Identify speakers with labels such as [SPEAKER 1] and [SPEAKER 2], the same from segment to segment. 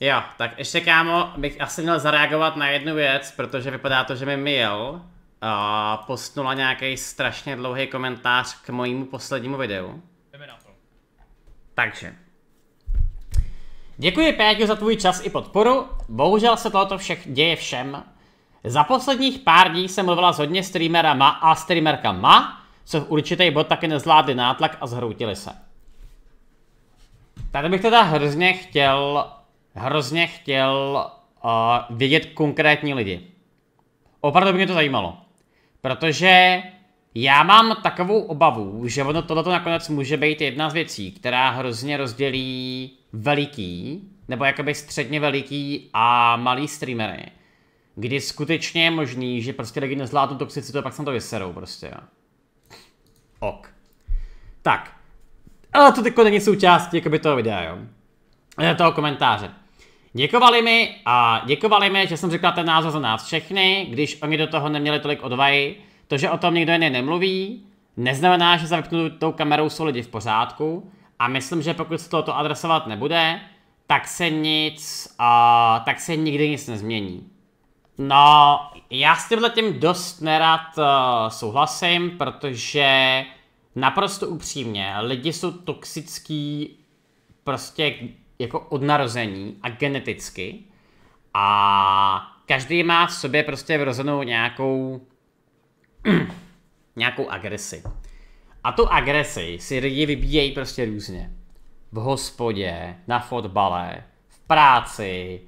[SPEAKER 1] Jo, tak ještě kámo, bych asi měl zareagovat na jednu věc, protože vypadá to, že mi Miel uh, postnula nějaký strašně dlouhý komentář k mojímu poslednímu videu. Jdeme na to. Takže. Děkuji Péťu za tvůj čas i podporu. Bohužel se tohoto všech děje všem. Za posledních pár dní jsem mluvila s hodně streamerama a streamerkama, co v určitý bod taky nezvládli nátlak a zhroutili se. Tady bych teda hrozně chtěl hrozně chtěl uh, vědět konkrétní lidi. Opravdu by mě to zajímalo. Protože já mám takovou obavu, že ono tohleto nakonec může být jedna z věcí, která hrozně rozdělí veliký, nebo jakoby středně veliký a malý streamery. Kdy skutečně je možný, že prostě lidi nezvládnou toxicitu a pak se to vyserou prostě. Ok. Tak. Ale to teďko není součástí jakoby toho videa, jo. Toho komentáře. Děkovali mi a děkovali mi, že jsem řekla ten názor za nás všechny, když oni do toho neměli tolik odvahy. To, že o tom někdo jiný nemluví, neznamená, že za vypnutou kamerou jsou lidi v pořádku. A myslím, že pokud se toto adresovat nebude, tak se nic, a tak se nikdy nic nezmění. No, já s tímhle tím dost nerad uh, souhlasím, protože naprosto upřímně, lidi jsou toxický prostě jako od narození a geneticky a každý má v sobě prostě vrozenou nějakou nějakou agresi. A tu agresi si lidi vybíjejí prostě různě. V hospodě, na fotbale, v práci,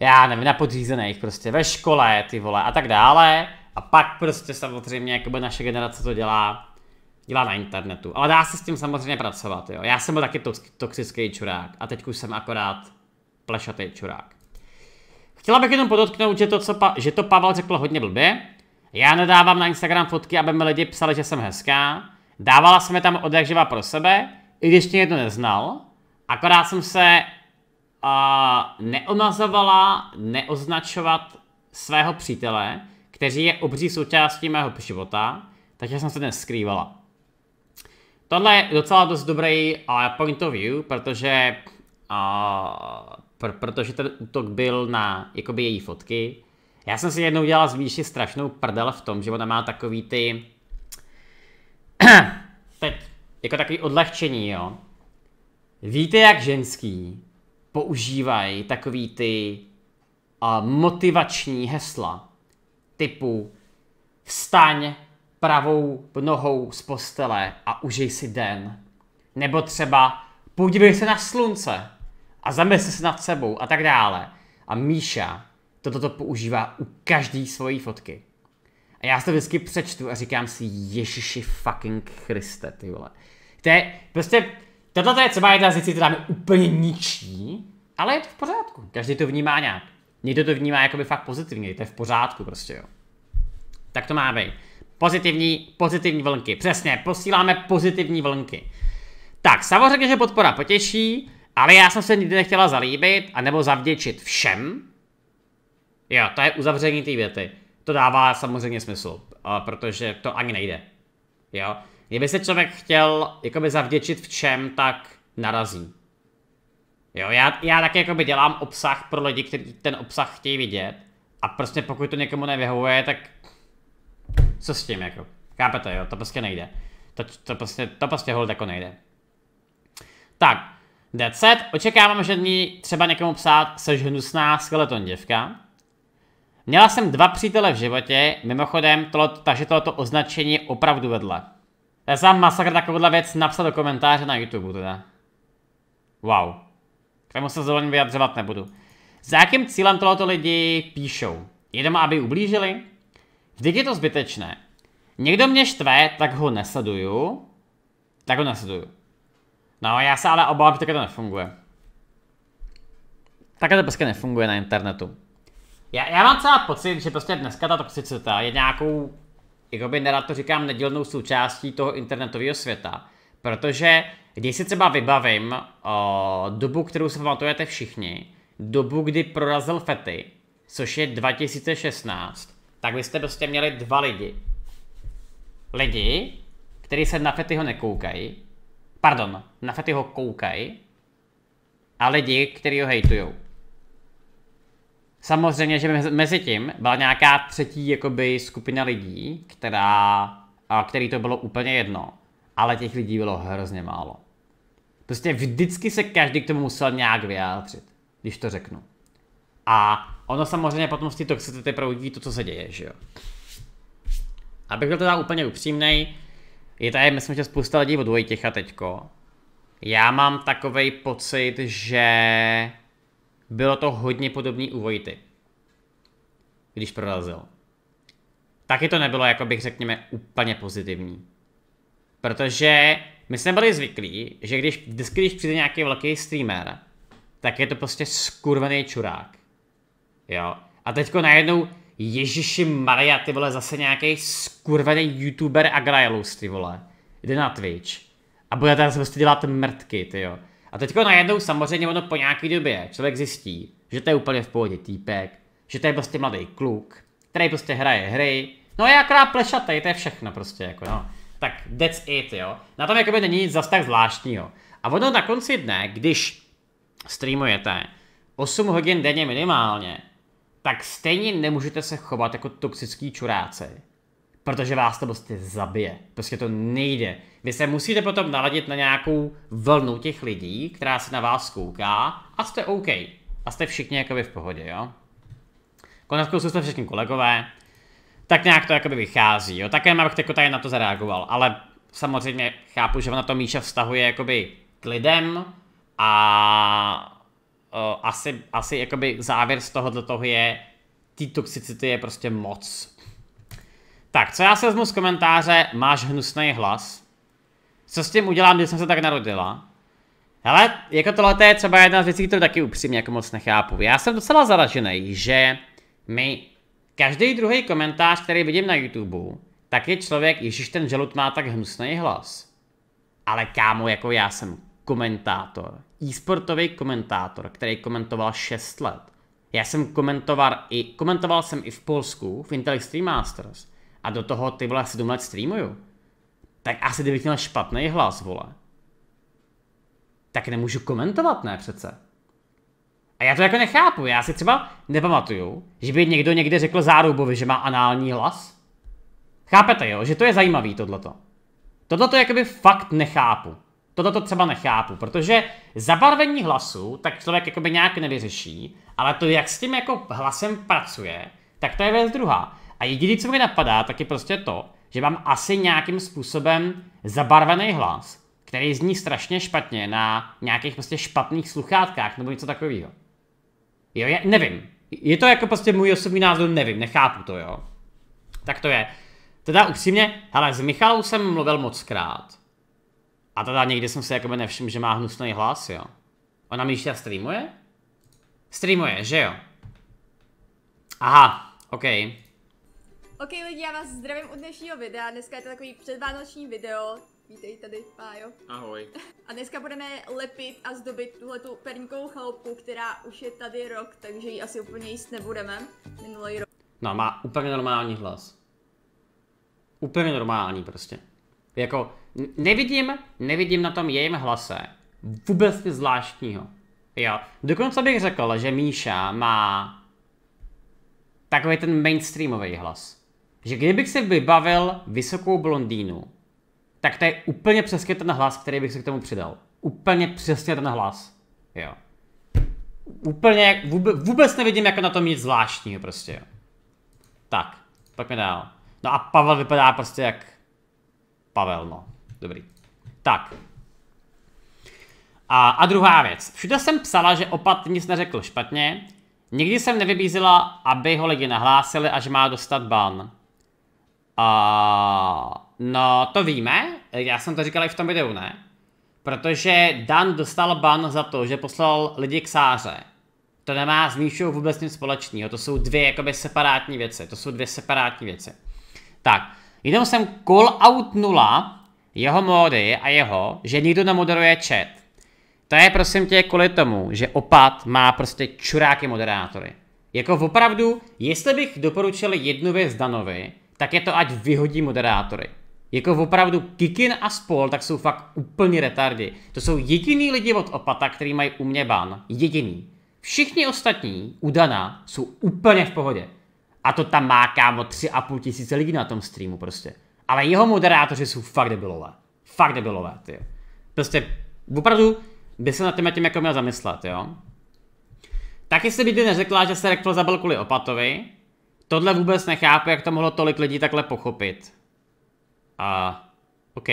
[SPEAKER 1] já nevím, na podřízených prostě, ve škole, ty vole, a tak dále. A pak prostě samozřejmě jakoby naše generace to dělá dělá na internetu. Ale dá se s tím samozřejmě pracovat, jo. Já jsem byl taky toxický čurák a teď už jsem akorát plešatý čurák. Chtěla bych jenom podotknout, že to, co pa- že to Pavel řekl hodně blbě. Já nedávám na Instagram fotky, aby mi lidi psali, že jsem hezká. Dávala jsem je tam odjakživa pro sebe, i když mě to neznal. Akorát jsem se uh, neomazovala neoznačovat svého přítele, kteří je obří součástí mého života, takže jsem se skrývala. Tohle je docela dost dobrý uh, point of view, protože, uh, pr- protože ten útok byl na jakoby její fotky. Já jsem si jednou dělal z výši strašnou prdel v tom, že ona má takový ty... Teď, jako takový odlehčení, jo. Víte, jak ženský používají takový ty uh, motivační hesla typu vstaň, pravou nohou z postele a užij si den. Nebo třeba podívej se na slunce a zamysl se nad sebou a tak dále. A Míša toto to používá u každý svojí fotky. A já se to vždycky přečtu a říkám si, Ježiši fucking Christe, ty vole. To je prostě, toto je třeba jedna z věcí, která mi úplně ničí, ale je to v pořádku. Každý to vnímá nějak. Někdo to vnímá jakoby fakt pozitivně, to je v pořádku prostě, jo. Tak to má být. Pozitivní, pozitivní vlnky. Přesně, posíláme pozitivní vlnky. Tak, Savo že podpora potěší, ale já jsem se nikdy nechtěla zalíbit, a nebo zavděčit všem. Jo, to je uzavření té věty. To dává samozřejmě smysl, protože to ani nejde. Jo. Kdyby se člověk chtěl jakoby zavděčit v čem, tak narazí. Jo, já, já taky jakoby dělám obsah pro lidi, kteří ten obsah chtějí vidět. A prostě pokud to někomu nevyhovuje, tak co s tím jako. Chápete, jo, to prostě nejde. To, to, prostě, to prostě hold jako nejde. Tak, That's it. Očekávám, že dní třeba někomu psát seš hnusná skeleton děvka. Měla jsem dva přítele v životě, mimochodem, tohle, takže tohoto označení opravdu vedle. Já jsem masakr takovouhle věc napsat do komentáře na YouTube teda. Wow. K tomu se zvolím vyjadřovat nebudu. Za jakým cílem tohoto lidi píšou? Jenom aby ublížili? Vždyť je to zbytečné. Někdo mě štve, tak ho nesleduju. Tak ho nesleduju. No, já se ale obávám, že takhle to nefunguje. Takhle to prostě nefunguje na internetu. Já, já mám celá pocit, že prostě dneska ta toxicita je nějakou, jakoby nerad to říkám, nedílnou součástí toho internetového světa. Protože když si třeba vybavím o, dobu, kterou se pamatujete všichni, dobu, kdy prorazil Fety, což je 2016, tak byste prostě měli dva lidi. Lidi, kteří se na Fetyho nekoukají, pardon, na Fetyho koukají, a lidi, kteří ho hejtují. Samozřejmě, že mezi tím byla nějaká třetí jakoby, skupina lidí, která, a který to bylo úplně jedno. Ale těch lidí bylo hrozně málo. Prostě vždycky se každý k tomu musel nějak vyjádřit, když to řeknu. A Ono samozřejmě potom z té toxicity proudí to, co se děje, že jo. Abych byl teda úplně upřímný, je tady, myslím, že spousta lidí od Vojtěcha teďko. Já mám takový pocit, že bylo to hodně podobný u Vojty, když prorazil. Taky to nebylo, jako bych řekněme, úplně pozitivní. Protože my jsme byli zvyklí, že když, vždycky, když přijde nějaký velký streamer, tak je to prostě skurvený čurák Jo. A teďko najednou, Ježiši Maria, ty vole, zase nějaký skurvený youtuber Agrailus, ty vole, jde na Twitch a bude tam prostě dělat mrtky, ty jo. A teďko najednou samozřejmě ono po nějaký době člověk zjistí, že to je úplně v pohodě týpek, že to je prostě mladý kluk, který prostě hraje hry, no je akorát plešatej, to je všechno prostě, jako no. Tak that's it, jo. Na tom jakoby není nic zas tak zvláštního. A ono na konci dne, když streamujete 8 hodin denně minimálně, tak stejně nemůžete se chovat jako toxický čuráci. Protože vás to prostě zabije. Prostě to nejde. Vy se musíte potom naladit na nějakou vlnu těch lidí, která se na vás kouká a jste OK. A jste všichni jakoby v pohodě, jo? Konecku jsou jste všichni kolegové. Tak nějak to jakoby vychází, jo? Také mám jako tady na to zareagoval, ale samozřejmě chápu, že na to Míša vztahuje jakoby k lidem a Eh, asi, asi jakoby závěr z tohohle toho je, ty toxicity je prostě moc. Tak, co já se vezmu z komentáře, máš hnusný hlas. Co s tím udělám, když jsem se tak narodila? Ale jako tohle je třeba jedna z věcí, kterou taky upřímně jako moc nechápu. Já jsem docela zaražený, že mi každý druhý komentář, který vidím na YouTube, tak je člověk, ježiš ten žalud má tak hnusný hlas. Ale kámo, jako já jsem komentátor. E-sportový komentátor, který komentoval 6 let. Já jsem komentoval i, komentoval jsem i v Polsku, v Intel Extreme Masters. A do toho ty vole 7 let streamuju. Tak asi kdybych měl špatný hlas, vole. Tak nemůžu komentovat, ne přece. A já to jako nechápu, já si třeba nepamatuju, že by někdo někde řekl Zárubovi, že má anální hlas. Chápete jo, že to je zajímavý tohleto. Tohleto jakoby fakt nechápu. Toto to třeba nechápu, protože zabarvení hlasu tak člověk jakoby nějak nevyřeší, ale to, jak s tím jako hlasem pracuje, tak to je věc druhá. A jediné, co mi napadá, tak je prostě to, že mám asi nějakým způsobem zabarvený hlas, který zní strašně špatně na nějakých prostě špatných sluchátkách nebo něco takového. Jo, je, nevím. Je to jako prostě můj osobní názor, nevím, nechápu to, jo. Tak to je. Teda upřímně, ale s Michalou jsem mluvil moc krát. A teda někdy jsem se jakoby nevšiml, že má hnusný hlas, jo. Ona mi ještě streamuje? Streamuje, že jo? Aha, OK.
[SPEAKER 2] OK lidi, já vás zdravím u dnešního videa. Dneska je to takový předvánoční video. Vítej tady, Pájo. Ahoj. A dneska budeme lepit a zdobit tuhle tu perníkovou chalupku, která už je tady rok, takže ji asi úplně jíst nebudeme. Minulý rok.
[SPEAKER 1] No, má úplně normální hlas. Úplně normální prostě. Jako, nevidím, nevidím na tom jejím hlase vůbec nic zvláštního. Jo. Dokonce bych řekl, že Míša má takový ten mainstreamový hlas. Že kdybych si vybavil vysokou blondýnu, tak to je úplně přesně ten hlas, který bych se k tomu přidal. Úplně přesně ten hlas. Jo. Úplně, vůbec, vůbec nevidím jako na tom nic zvláštního prostě. Tak. Tak, pojďme dál. No a Pavel vypadá prostě jak Pavel, no. Dobrý. Tak. A, a druhá věc. Všude jsem psala, že opat nic neřekl špatně. Nikdy jsem nevybízela, aby ho lidi nahlásili, až má dostat ban. A, no, to víme. Já jsem to říkal i v tom videu, ne? Protože Dan dostal ban za to, že poslal lidi k sáře. To nemá s Míšou vůbec nic společného. To jsou dvě jakoby separátní věci. To jsou dvě separátní věci. Tak, Jenom jsem call out nula jeho módy a jeho, že nikdo nemoderuje chat. To je prosím tě kvůli tomu, že opat má prostě čuráky moderátory. Jako opravdu, jestli bych doporučil jednu věc Danovi, tak je to ať vyhodí moderátory. Jako opravdu Kikin a Spol, tak jsou fakt úplně retardy. To jsou jediný lidi od opata, který mají u mě ban. Jediný. Všichni ostatní, u Dana jsou úplně v pohodě. A to tam má kámo tři a půl tisíce lidí na tom streamu prostě. Ale jeho moderátoři jsou fakt debilové. Fakt debilové, ty. Prostě opravdu by se na tím tím jako měl zamyslet, jo. Taky se by neřekla, že se Rekfel zabil kvůli Opatovi. Tohle vůbec nechápu, jak to mohlo tolik lidí takhle pochopit. A, OK.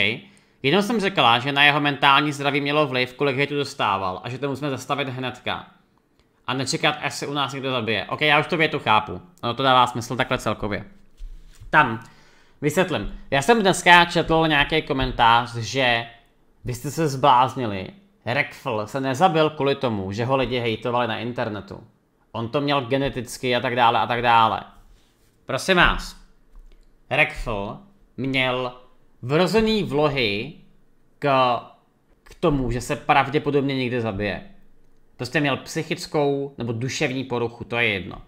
[SPEAKER 1] Jenom jsem řekla, že na jeho mentální zdraví mělo vliv, kolik tu dostával a že to musíme zastavit hnedka a nečekat, až se u nás někdo zabije. OK, já už to větu chápu. Ono to dává smysl takhle celkově. Tam. Vysvětlím. Já jsem dneska četl nějaký komentář, že vy jste se zbláznili. Rekfl se nezabil kvůli tomu, že ho lidi hejtovali na internetu. On to měl geneticky a tak dále a tak dále. Prosím vás, Rekfl měl vrozený vlohy k, k tomu, že se pravděpodobně někde zabije. To jste prostě měl psychickou nebo duševní poruchu, to je jedno.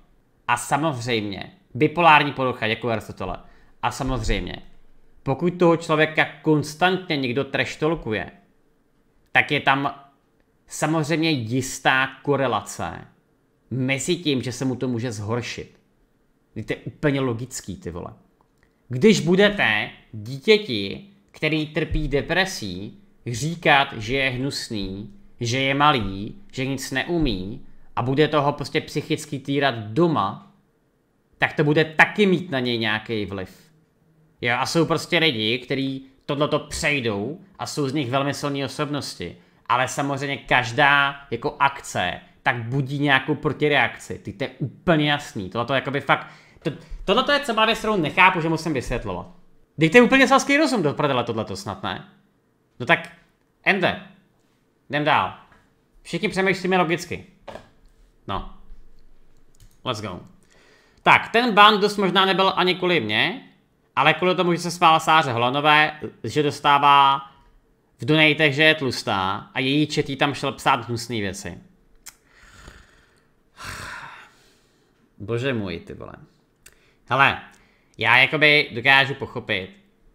[SPEAKER 1] A samozřejmě, bipolární porucha, děkuji jako Aristotele. A samozřejmě, pokud toho člověka konstantně někdo treštolkuje, tak je tam samozřejmě jistá korelace mezi tím, že se mu to může zhoršit. To je úplně logický, ty vole. Když budete dítěti, který trpí depresí, říkat, že je hnusný, že je malý, že nic neumí a bude toho prostě psychicky týrat doma, tak to bude taky mít na něj nějaký vliv. Jo, a jsou prostě lidi, kteří to přejdou a jsou z nich velmi silné osobnosti. Ale samozřejmě každá jako akce tak budí nějakou protireakci. Ty to je úplně jasný. Tohle to jakoby fakt... To, tohle to je třeba věc, kterou nechápu, že musím vysvětlovat. Dejte úplně selský rozum do prdele to snad, ne? No tak, Ende, Jdem dál. Všichni přemýšlíme logicky. No. Let's go. Tak, ten ban dost možná nebyl ani kvůli mě, ale kvůli tomu, že se svála Sáře Holonové, že dostává v donatech, že je tlustá a její četí tam šel psát hnusné věci. Bože můj, ty vole. Hele, já jakoby dokážu pochopit,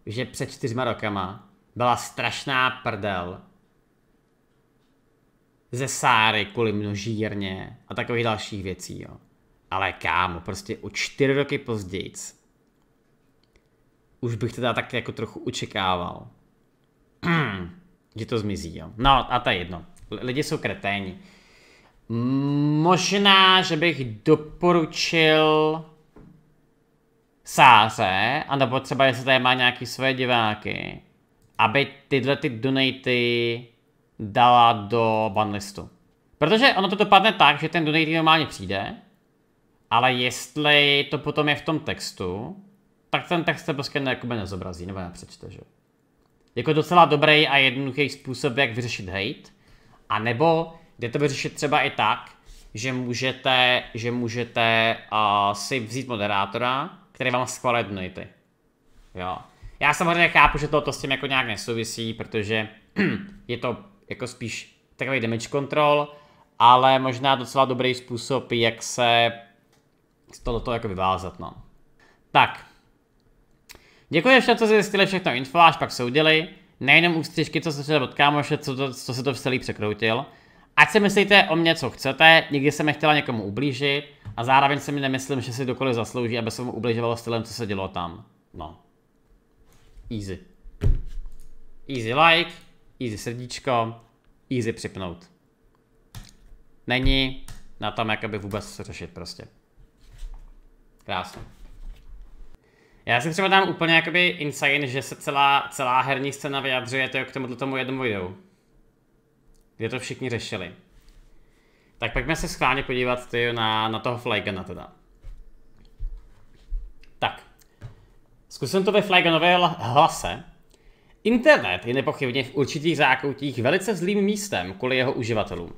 [SPEAKER 1] že před čtyřma rokama byla strašná prdel ze Sáry kvůli množírně a takových dalších věcí, jo. Ale kámo, prostě o čtyři roky později už bych teda tak jako trochu očekával, že to zmizí, jo. No a to je jedno. Lidi jsou kreténi. Možná, že bych doporučil Sáře, anebo třeba jestli tady má nějaký svoje diváky, aby tyhle ty donaty dala do banlistu. Protože ono to dopadne tak, že ten donate normálně přijde, ale jestli to potom je v tom textu, tak ten text se prostě ne, nezobrazí, nebo nepřečte, že? Jako docela dobrý a jednoduchý způsob, jak vyřešit hate. A nebo jde to vyřešit třeba i tak, že můžete, že můžete uh, si vzít moderátora, který vám schvaluje donaty. Jo. Já samozřejmě chápu, že to, to s tím jako nějak nesouvisí, protože je to jako spíš takový damage control, ale možná docela dobrý způsob, jak se z to, jako vyvázat, no. Tak. Děkuji všem, co zjistili všechno info, až pak se uděli. Nejenom ústřižky, co se od kámoše, co, to, co se to celý překroutil. Ať si myslíte o mě, co chcete, nikdy jsem nechtěla někomu ublížit a zároveň si mi nemyslím, že si dokoliv zaslouží, aby se mu ublížovalo stylem, co se dělo tam. No. Easy. Easy like easy srdíčko, easy připnout. Není na tom jakoby vůbec řešit prostě. Krásně. Já si třeba dám úplně jakoby insane, že se celá, celá herní scéna vyjadřuje to k tomuto tomu jednomu videu. Kde to všichni řešili. Tak pojďme se schválně podívat ty na, na toho Flagana teda. Tak. Zkusím to ve Flaganově hlase. Internet je nepochybně v určitých zákoutích velice zlým místem kvůli jeho uživatelům.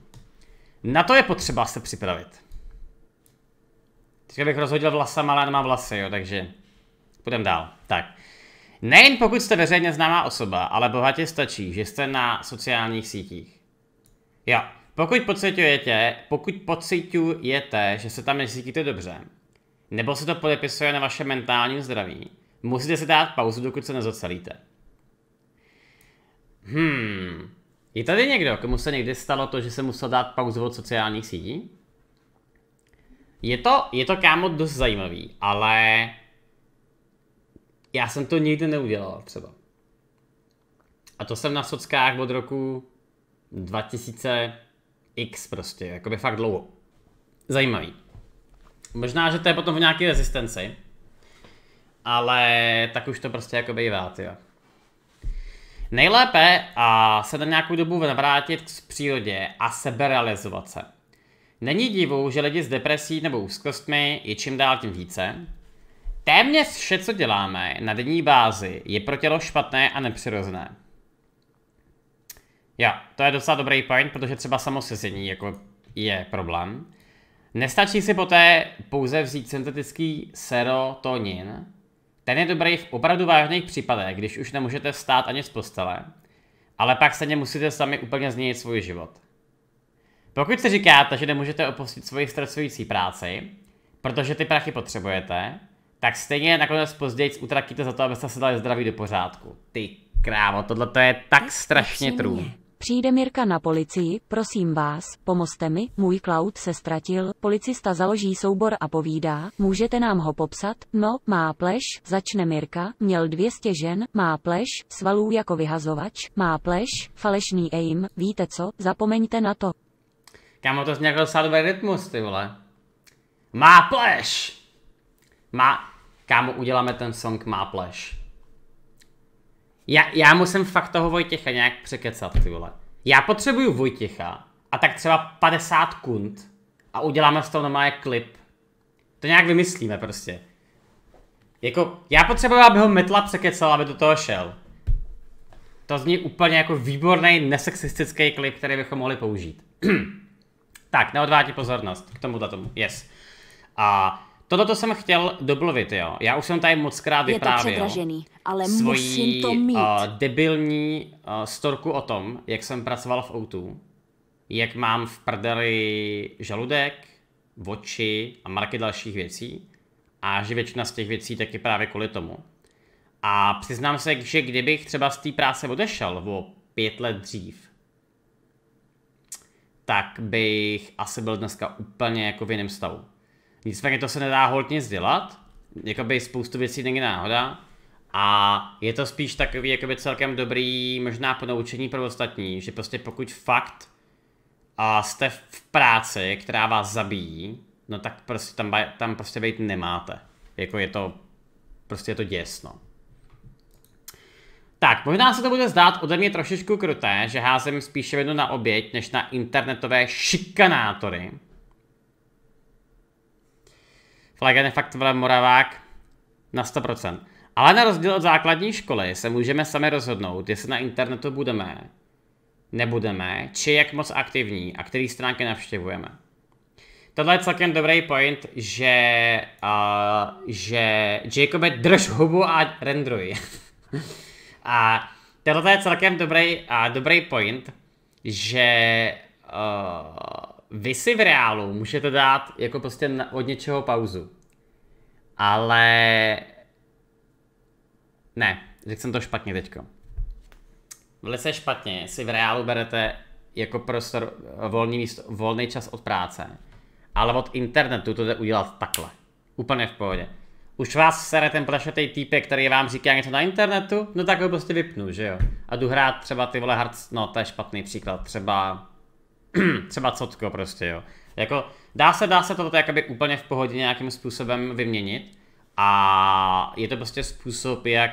[SPEAKER 1] Na to je potřeba se připravit. Teďka bych rozhodil vlasama, ale nemám vlasy, jo, takže půjdeme dál. Tak. Nejen pokud jste veřejně známá osoba, ale bohatě stačí, že jste na sociálních sítích. Jo, pokud pocitujete, pokud pocitujete, že se tam necítíte dobře, nebo se to podepisuje na vaše mentální zdraví, musíte si dát pauzu, dokud se nezocelíte. Hmm. Je tady někdo, komu se někdy stalo to, že se musel dát pauzu od sociálních sítí? Je to, je to kámo dost zajímavý, ale já jsem to nikdy neudělal třeba. A to jsem na sockách od roku 2000x prostě, jakoby fakt dlouho. Zajímavý. Možná, že to je potom v nějaké rezistenci, ale tak už to prostě jako bývá, jo. Nejlépe a se na nějakou dobu vrátit k přírodě a seberealizovat se. Není divu, že lidi s depresí nebo úzkostmi je čím dál tím více. Téměř vše, co děláme na denní bázi, je pro tělo špatné a nepřirozené. Jo, to je docela dobrý point, protože třeba samosezení jako je problém. Nestačí si poté pouze vzít syntetický serotonin, ten je dobrý v opravdu vážných případech, když už nemůžete vstát ani z postele, ale pak stejně musíte sami úplně změnit svůj život. Pokud si říkáte, že nemůžete opustit svoji stresující práci, protože ty prachy potřebujete, tak stejně nakonec později utratíte za to, abyste se dali zdraví do pořádku. Ty krávo, tohle to je tak strašně trů.
[SPEAKER 3] Přijde Mirka na policii, prosím vás, pomozte mi, můj Cloud se ztratil, policista založí soubor a povídá, můžete nám ho popsat, no, má pleš, začne Mirka, měl 200 žen, má pleš, svalů jako vyhazovač, má pleš, falešný aim, víte co, zapomeňte na to.
[SPEAKER 1] Kámo, to jsi nějak sadový rytmus, ty vole. Má pleš! Má... Kámo, uděláme ten song Má pleš. Já, já musím fakt toho Vojtěcha nějak překecat, ty vole. Já potřebuju Vojtěcha a tak třeba 50 kund a uděláme z toho normálně klip. To nějak vymyslíme prostě. Jako, já potřebuji aby ho metla překecal, aby do toho šel. To zní úplně jako výborný nesexistický klip, který bychom mohli použít. tak, neodvádí pozornost k tomuto tomu. Yes. A Toto to jsem chtěl doblovit, jo. Já už jsem tady moc krát vyprávěl. Je
[SPEAKER 3] to ale svojí, musím to mít. Uh,
[SPEAKER 1] debilní uh, storku o tom, jak jsem pracoval v O2, jak mám v prdeli žaludek, oči a marky dalších věcí a že většina z těch věcí taky právě kvůli tomu. A přiznám se, že kdybych třeba z té práce odešel o pět let dřív, tak bych asi byl dneska úplně jako v jiném stavu. Nicméně to se nedá hodně nic dělat, jakoby spoustu věcí není náhoda a je to spíš takový jakoby celkem dobrý možná ponaučení pro ostatní, že prostě pokud fakt a jste v práci, která vás zabíjí, no tak prostě tam, tam prostě být nemáte. Jako je to, prostě je to děsno. Tak, možná se to bude zdát ode mě trošičku kruté, že házím spíše vědu na oběť, než na internetové šikanátory, Flagan je fakt vole moravák na 100%. Ale na rozdíl od základní školy se můžeme sami rozhodnout, jestli na internetu budeme, nebudeme, či jak moc aktivní a který stránky navštěvujeme. Tohle je celkem dobrý point, že, uh, že Jacobe drž hubu a rendruj. a tohle je celkem dobrý, uh, dobrý point, že uh, vy si v reálu můžete dát jako prostě od něčeho pauzu. Ale ne, řekl jsem to špatně teďko. Velice špatně si v reálu berete jako prostor eh, volný, místo, volný čas od práce. Ale od internetu to jde udělat takhle. Úplně v pohodě. Už vás sere ten plešatý týpe, který vám říká něco na internetu? No tak ho prostě vypnu, že jo? A jdu hrát třeba ty vole hard... No, to je špatný příklad. Třeba třeba cotko prostě, jo. Jako, dá se, dá se toto jakoby úplně v pohodě nějakým způsobem vyměnit a je to prostě způsob, jak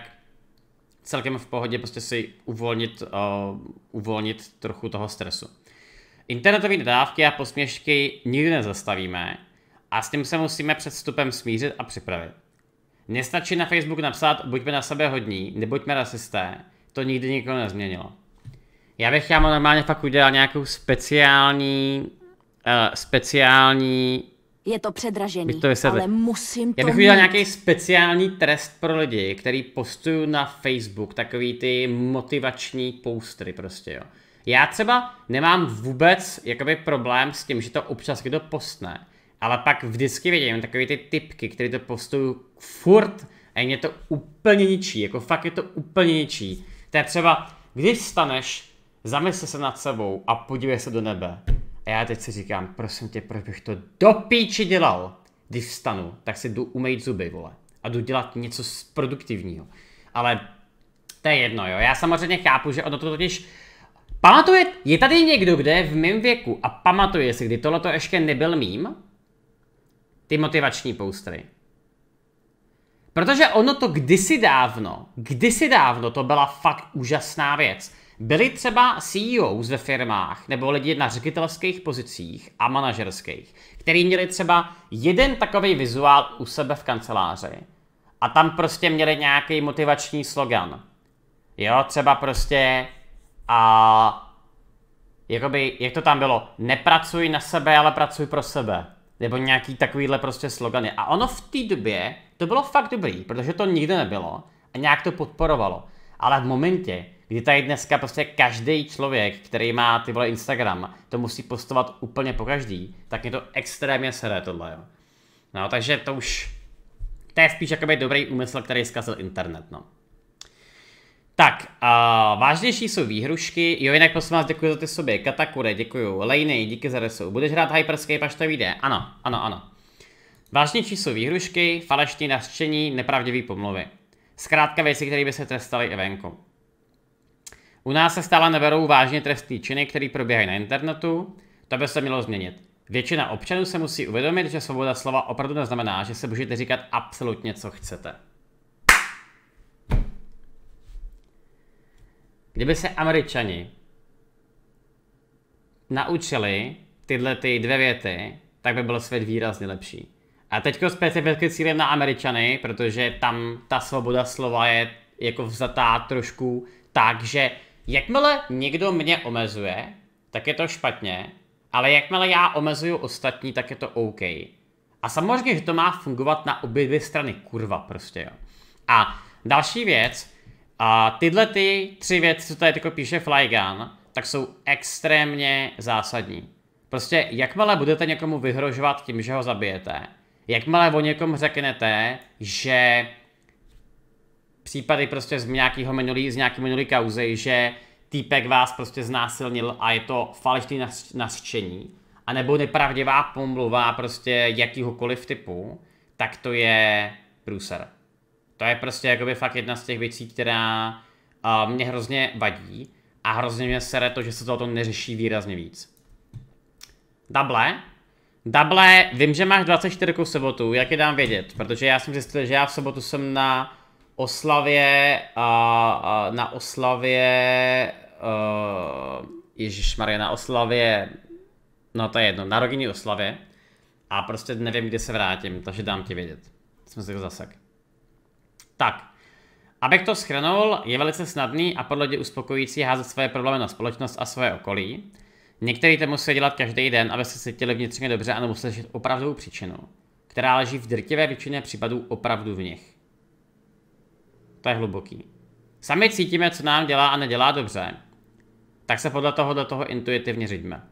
[SPEAKER 1] celkem v pohodě prostě si uvolnit, uh, uvolnit trochu toho stresu. Internetové dodávky a posměšky nikdy nezastavíme a s tím se musíme před vstupem smířit a připravit. Nestačí na Facebook napsat buďme na sebe hodní, nebuďme rasisté, to nikdy nikoho nezměnilo. Já bych já normálně fakt udělal nějakou speciální, uh, speciální... Je to předražený, to ale musím to Já bych mít. udělal nějaký speciální trest pro lidi, který postuju na Facebook, takový ty motivační postry prostě, jo. Já třeba nemám vůbec jakoby problém s tím, že to občas kdo postne, ale pak vždycky vidím takový ty typky, které to postují furt a mě to úplně ničí, jako fakt je to úplně ničí. To je třeba, když staneš zamysle se nad sebou a podívej se do nebe. A já teď si říkám, prosím tě, proč bych to do píči dělal? Když vstanu, tak si jdu umýt zuby, vole. A jdu dělat něco produktivního. Ale to je jedno, jo. Já samozřejmě chápu, že ono to totiž... Pamatuje, je tady někdo, kde je v mém věku a pamatuje si, kdy tohle to ještě nebyl mým? Ty motivační poustry. Protože ono to kdysi dávno, kdysi dávno to byla fakt úžasná věc byli třeba CEO ve firmách nebo lidi na ředitelských pozicích a manažerských, který měli třeba jeden takový vizuál u sebe v kanceláři a tam prostě měli nějaký motivační slogan. Jo, třeba prostě a jakoby, jak to tam bylo, nepracuj na sebe, ale pracuj pro sebe. Nebo nějaký takovýhle prostě slogany. A ono v té době to bylo fakt dobrý, protože to nikdy nebylo a nějak to podporovalo. Ale v momentě, Kdy tady dneska prostě každý člověk, který má ty vole Instagram, to musí postovat úplně po každý, tak je to extrémně seré tohle, jo. No, takže to už, to je spíš jakoby dobrý úmysl, který zkazil internet, no. Tak, a vážnější jsou výhrušky. Jo, jinak prosím vás, děkuji za ty sobě. Katakure, děkuji. Lejny, díky za resu. Budeš hrát Hyperscape, až to vyjde? Ano, ano, ano. Vážnější jsou výhrušky, falešní nařčení, nepravdivý pomluvy. Zkrátka věci, které by se trestaly i venku. U nás se stále neberou vážně trestní činy, které proběhají na internetu. To by se mělo změnit. Většina občanů se musí uvědomit, že svoboda slova opravdu neznamená, že se můžete říkat absolutně, co chcete. Kdyby se američani naučili tyhle ty dvě věty, tak by byl svět výrazně lepší. A teďko specificky cílem na američany, protože tam ta svoboda slova je jako vzatá trošku tak, že Jakmile někdo mě omezuje, tak je to špatně, ale jakmile já omezuju ostatní, tak je to OK. A samozřejmě, že to má fungovat na obě dvě strany, kurva prostě, jo. A další věc, a tyhle ty tři věci, co tady jako píše Flygun, tak jsou extrémně zásadní. Prostě jakmile budete někomu vyhrožovat tím, že ho zabijete, jakmile o někom řeknete, že případy prostě z nějakého minulý, z nějaký minulý kauzy, že týpek vás prostě znásilnil a je to falešný nařčení, anebo nepravdivá pomluva prostě jakýhokoliv typu, tak to je průser. To je prostě jakoby fakt jedna z těch věcí, která uh, mě hrozně vadí a hrozně mě sere to, že se toto neřeší výrazně víc. Double. Double, vím, že máš 24 sobotu, jak je dám vědět, protože já jsem zjistil, že já v sobotu jsem na oslavě a, a na oslavě uh, Ježíš Maria na oslavě no to je jedno, na rodinní oslavě a prostě nevím, kdy se vrátím, takže dám ti vědět. Jsme se zasek. Tak, abych to schrnul, je velice snadný a podle lidi uspokojící házet své problémy na společnost a své okolí. Některý to musí dělat každý den, aby se cítili vnitřně dobře a nemuseli řešit opravdovou příčinu, která leží v drtivé většině případů opravdu v nich. To je hluboký. Sami cítíme, co nám dělá a nedělá dobře. Tak se podle toho do toho intuitivně řiďme.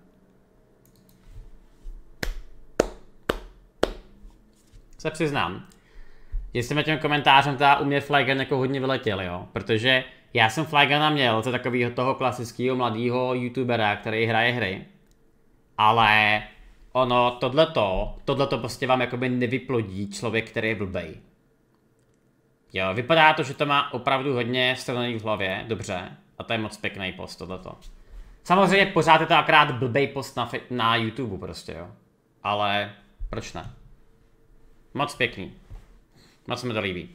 [SPEAKER 1] Se přiznám, jestli těm komentářem teda u mě Flygan jako hodně vyletěl, jo. Protože já jsem Flygana měl za takového toho klasického mladého youtubera, který hraje hry. Ale ono, tohleto, tohleto prostě vám jakoby nevyplodí člověk, který je blbej. Jo, vypadá to, že to má opravdu hodně strany v hlavě, dobře. A to je moc pěkný post, tohleto. Samozřejmě pořád je to akrát blbej post na, na YouTube prostě, jo. Ale proč ne? Moc pěkný. Moc se mi to líbí.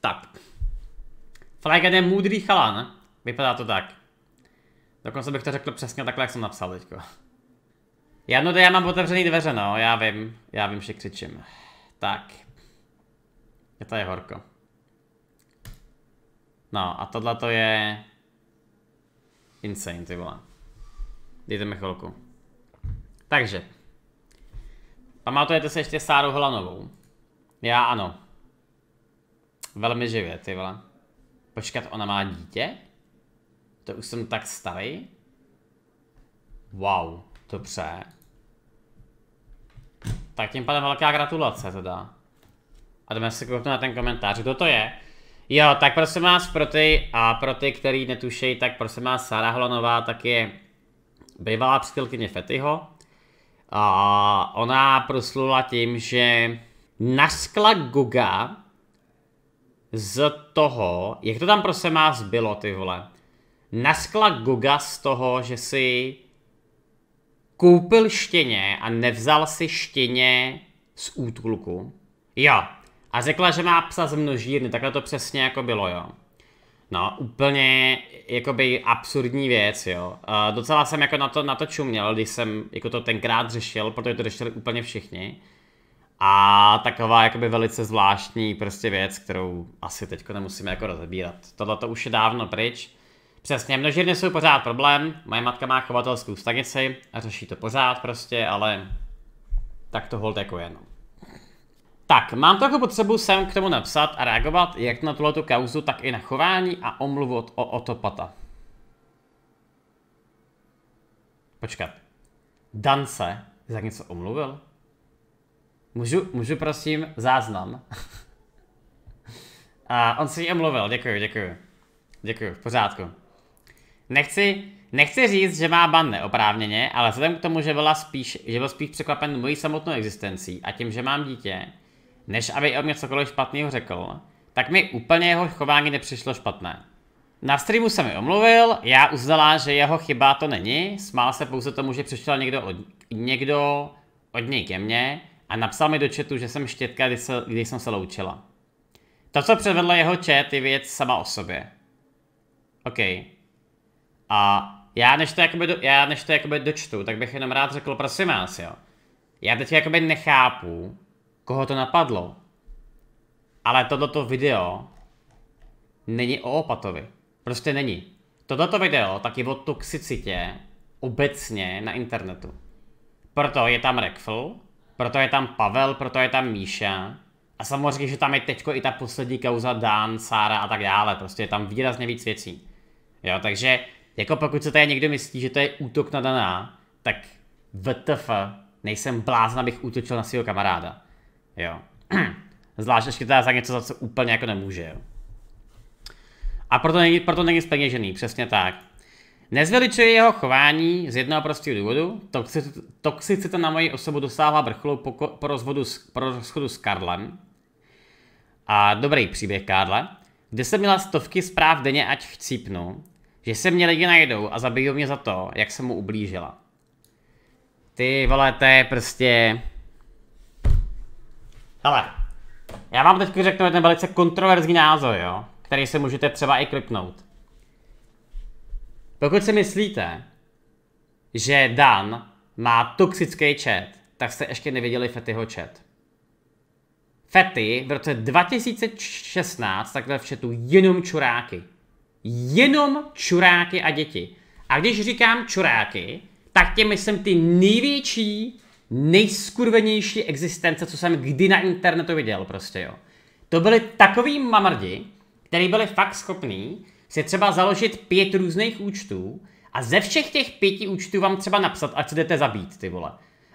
[SPEAKER 1] Tak. Flagen je moudrý chalan. Vypadá to tak. Dokonce bych to řekl přesně takhle, jak jsem napsal teďko. Já, no, já mám otevřený dveře, no, já vím. Já vím, že křičím. Tak. Je tady horko. No a tohle to je... Insane, ty vole. Dejte mi chvilku. Takže. Pamatujete se ještě Sáru Holanovou? Já ano. Velmi živě, ty vole. Počkat, ona má dítě? To už jsem tak starý? Wow, dobře. Tak tím pádem velká gratulace teda. A jdeme se kouknout na ten komentář, kdo to je. Jo, tak prosím vás, pro ty, a pro ty, který netušejí, tak prosím vás, Sara Hlonová tak je bývalá přítelkyně Fetyho. A ona proslula tím, že naskla Guga z toho, jak to tam prosím vás bylo, ty vole. Naskla Guga z toho, že si koupil štěně a nevzal si štěně z útulku. Jo, a řekla, že má psa z množírny, takhle to přesně jako bylo, jo. No, úplně jakoby absurdní věc, jo. Uh, docela jsem jako na to, na to čuměl, když jsem jako to tenkrát řešil, protože to řešili úplně všichni. A taková jakoby velice zvláštní prostě věc, kterou asi teďko nemusíme jako rozebírat. Tohle to už je dávno pryč. Přesně, množírny jsou pořád problém, moje matka má chovatelskou stanici a řeší to pořád prostě, ale tak to hold jako jenom. Tak, mám takovou potřebu sem k tomu napsat a reagovat jak na tuhleto kauzu, tak i na chování a omluvu od, o Otopata. Počkat. Dan se za něco omluvil? Můžu, můžu prosím záznam? a on se jí omluvil, děkuji, děkuji. Děkuji, v pořádku. Nechci, nechci říct, že má ban neoprávněně, ale vzhledem k tomu, že, byla spíš, že byl spíš překvapen mojí samotnou existencí a tím, že mám dítě, než aby o mě cokoliv špatného řekl, tak mi úplně jeho chování nepřišlo špatné. Na streamu se mi omluvil, já uznala, že jeho chyba to není, smál se pouze tomu, že přišel někdo od, někdo od něj ke mně a napsal mi do chatu, že jsem štětka, když, se, když jsem se loučila. To, co předvedl jeho chat, je věc sama o sobě. OK. A já než to jakoby, do, já než to jakoby dočtu, tak bych jenom rád řekl, prosím vás, jo. Já teď jakoby nechápu, koho to napadlo. Ale toto video není o opatovi. Prostě není. Toto video tak je o toxicitě obecně na internetu. Proto je tam Rekfl, proto je tam Pavel, proto je tam Míša. A samozřejmě, že tam je teďko i ta poslední kauza Dan, Sára a tak dále. Prostě je tam výrazně víc věcí. Jo, takže jako pokud se tady někdo myslí, že to je útok na Daná, tak VTF, nejsem blázna, abych útočil na svého kamaráda. Jo. Zvlášť, ještě teda za něco, za co úplně jako nemůže, jo. A proto není, proto není speněžený, přesně tak. Nezveličuje jeho chování z jednoho prostého důvodu. Toxicita, toxicita na moji osobu dosáhla vrcholu po, po, rozvodu s, po rozchodu s Karlem. A dobrý příběh Karla, kde jsem měla stovky zpráv denně, ať chcípnu, že se mě lidi najdou a zabijou mě za to, jak jsem mu ublížila. Ty vole, to je prostě... Hele, já vám teď řeknu ten velice kontroverzní názor, jo, který si můžete třeba i kliknout. Pokud si myslíte, že Dan má toxický chat, tak jste ještě neviděli Fettyho chat. Fetty v roce 2016 takhle v chatu jenom čuráky. Jenom čuráky a děti. A když říkám čuráky, tak tě myslím ty největší nejskurvenější existence, co jsem kdy na internetu viděl prostě, jo. To byli takový mamrdi, který byli fakt schopný si třeba založit pět různých účtů a ze všech těch pěti účtů vám třeba napsat, ať se jdete zabít, ty vole.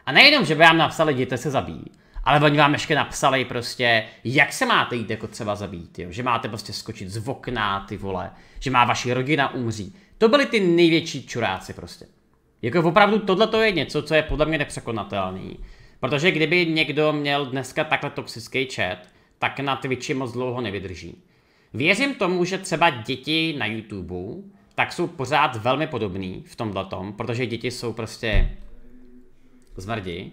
[SPEAKER 1] A nejenom, že by vám napsali, jděte se zabít, ale oni vám ještě napsali prostě, jak se máte jít jako třeba zabít, jo? že máte prostě skočit z okna, ty vole, že má vaši rodina umří. To byly ty největší čuráci prostě. Jako opravdu tohle je něco, co je podle mě nepřekonatelný. Protože kdyby někdo měl dneska takhle toxický chat, tak na Twitchi moc dlouho nevydrží. Věřím tomu, že třeba děti na YouTube tak jsou pořád velmi podobný v tomhle tom, protože děti jsou prostě zmrdi,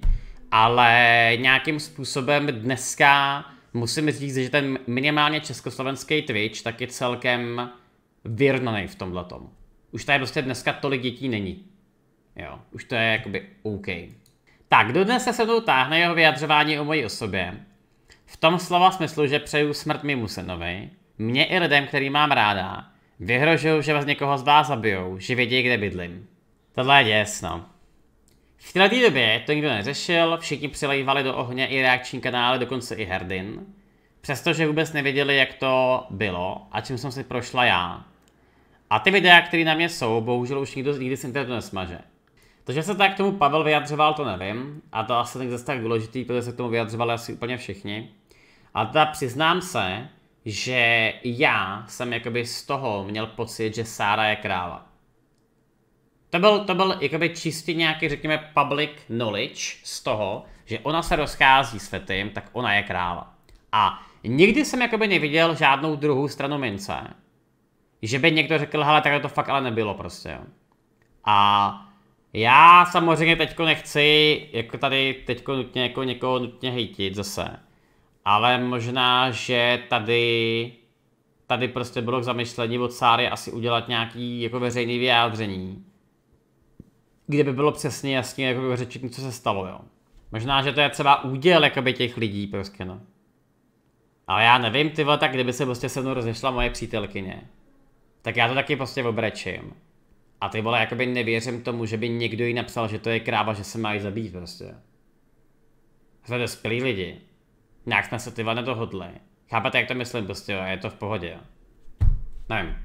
[SPEAKER 1] ale nějakým způsobem dneska musím říct, že ten minimálně československý Twitch tak je celkem vyrnaný v tomhle tom. Už tady prostě dneska tolik dětí není. Jo, už to je jakoby OK. Tak, dodnes se sebou táhne jeho vyjadřování o mojí osobě. V tom slova smyslu, že přeju smrt Mimu Senovi, mě i lidem, který mám ráda, vyhrožuju, že vás někoho z vás zabijou, že vědí, kde bydlím. Tohle je děsno. V této době to nikdo neřešil, všichni přilejvali do ohně i reakční kanály, dokonce i Herdin, přestože vůbec nevěděli, jak to bylo a čím jsem si prošla já. A ty videa, které na mě jsou, bohužel už nikdo nikdy z internetu nesmaže. To, že se tak k tomu Pavel vyjadřoval, to nevím. A to asi není zase tak důležitý, protože se k tomu vyjadřovali asi úplně všichni. A teda přiznám se, že já jsem jakoby z toho měl pocit, že Sára je kráva. To byl, to byl jakoby čistě nějaký, řekněme, public knowledge z toho, že ona se rozchází s Fetym, tak ona je kráva. A nikdy jsem jakoby neviděl žádnou druhou stranu mince. Že by někdo řekl, hele, tak to fakt ale nebylo prostě. A já samozřejmě teďko nechci jako tady teďko nutně jako někoho nutně hejtit zase. Ale možná, že tady tady prostě bylo k zamyšlení od Sáry asi udělat nějaký jako veřejný vyjádření, kde by bylo přesně jasně jako řečit, co se stalo, jo. Možná, že to je třeba úděl jakoby těch lidí prostě, no. Ale já nevím, ty vole, tak kdyby se prostě se mnou rozešla moje přítelkyně, tak já to taky prostě obrečím. A ty vole, jakoby nevěřím tomu, že by někdo jí napsal, že to je kráva, že se mají zabít prostě. Jsme dospělí lidi. Nějak jsme se ty vole nedohodli. Chápete, jak to myslím prostě, jo? je to v pohodě, jo? Nevím.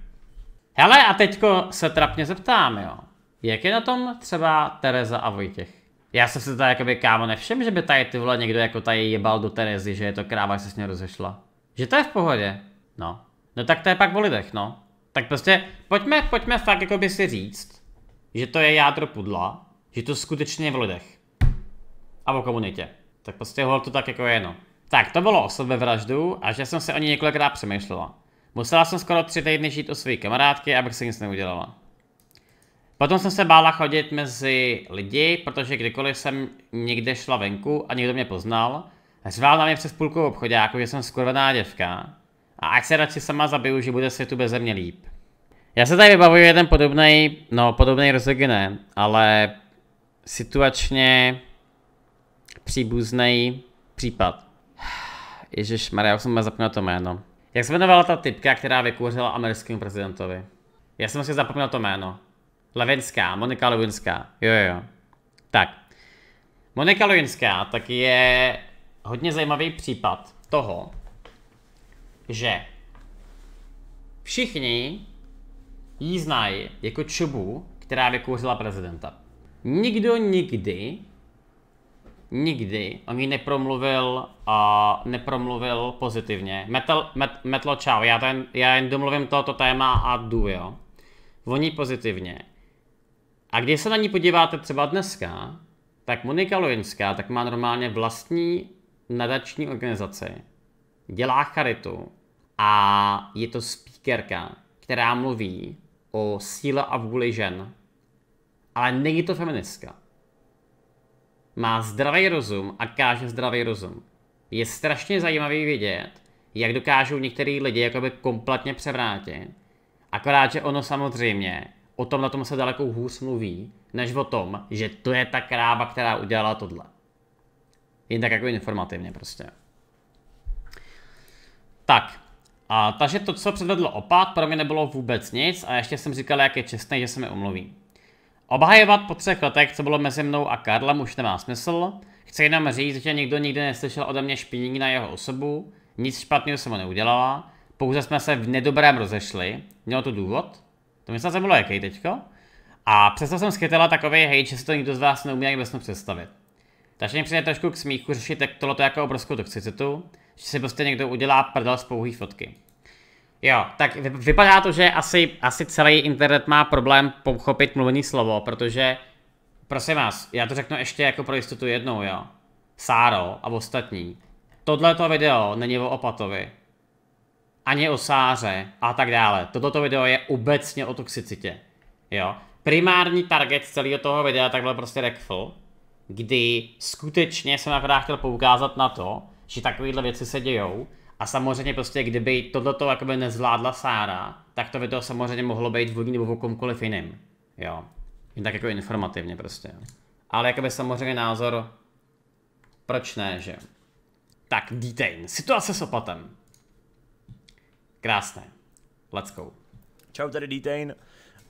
[SPEAKER 1] Hele, a teďko se trapně zeptám, jo. Jak je na tom třeba Tereza a Vojtěch? Já jsem se tady jakoby kámo nevšem, že by tady ty vole někdo jako tady jebal do Terezy, že je to kráva, že se s ní rozešla. Že to je v pohodě. No. No tak to je pak o lidech, no. Tak prostě pojďme, pojďme fakt jako by si říct, že to je jádro pudla, že to skutečně je v lidech. A v komunitě. Tak prostě hol to tak jako jedno. Tak to bylo o sebevraždu a že jsem se o ní několikrát přemýšlela. Musela jsem skoro tři týdny žít u své kamarádky, abych si nic neudělala. Potom jsem se bála chodit mezi lidi, protože kdykoliv jsem někde šla venku a někdo mě poznal, řval na mě přes půlku jako že jsem skurvená děvka a ať se radši sama zabiju, že bude světu bez země líp. Já se tady vybavuju jeden podobný, no podobný rozhodně ne, ale situačně příbuzný případ. Ježíš Maria, jsem jsem zapomněl to jméno. Jak se jmenovala ta typka, která vykouřila americkému prezidentovi? Já jsem si zapomněl to jméno. Levinská, Monika Levinská. Jo, jo, jo. Tak. Monika Levinská tak je hodně zajímavý případ toho, že všichni ji znají jako čubu, která vykouřila prezidenta. Nikdo nikdy, nikdy o ní nepromluvil, a nepromluvil pozitivně. Metal, met, metlo čau, já, ten, já jen domluvím tohoto téma a jdu, jo. Voní pozitivně. A když se na ní podíváte třeba dneska, tak Monika Lojinská tak má normálně vlastní nadační organizaci, dělá charitu, a je to speakerka, která mluví o síle a vůli žen. Ale není to feministka. Má zdravý rozum a káže zdravý rozum. Je strašně zajímavý vidět, jak dokážou některý lidi jakoby kompletně převrátit. Akorát, že ono samozřejmě o tom na tom se daleko hůř mluví, než o tom, že to je ta kráva, která udělala tohle. Jen tak jako informativně prostě. Tak, a, takže to, co předvedl opat, pro mě nebylo vůbec nic a ještě jsem říkal, jak je čestný, že se mi omluví. Obhajovat po třech letech, co bylo mezi mnou a Karlem, už nemá smysl. Chci jenom říct, že nikdo nikdy neslyšel ode mě špinění na jeho osobu, nic špatného jsem mu neudělala, pouze jsme se v nedobrém rozešli, mělo to důvod, to mi se bylo jaký teďko. A přesto jsem schytala takový hej, že si to nikdo z vás neumí ani vlastně představit. Takže mi přijde trošku k smíchu řešit tak tohleto jako obrovskou toxicitu, že si prostě někdo udělá prdel z pouhý fotky. Jo, tak vypadá to, že asi, asi celý internet má problém pochopit mluvený slovo, protože, prosím vás, já to řeknu ještě jako pro jistotu jednou, jo. Sáro a ostatní. Tohle to video není o Opatovi. Ani o Sáře a tak dále. Toto video je obecně o toxicitě. Jo. Primární target celého toho videa tak byl prostě rekfl, kdy skutečně jsem akorát chtěl poukázat na to, že takovéhle věci se dějou. A samozřejmě prostě, kdyby tohleto jakoby nezvládla Sára, tak to by to samozřejmě mohlo být v nebo v komkoliv jiným. Jo. Jen tak jako informativně prostě. Ale jakoby samozřejmě názor, proč ne, že Tak, detail. Situace s opatem. Krásné. Let's go. Čau, tady Detain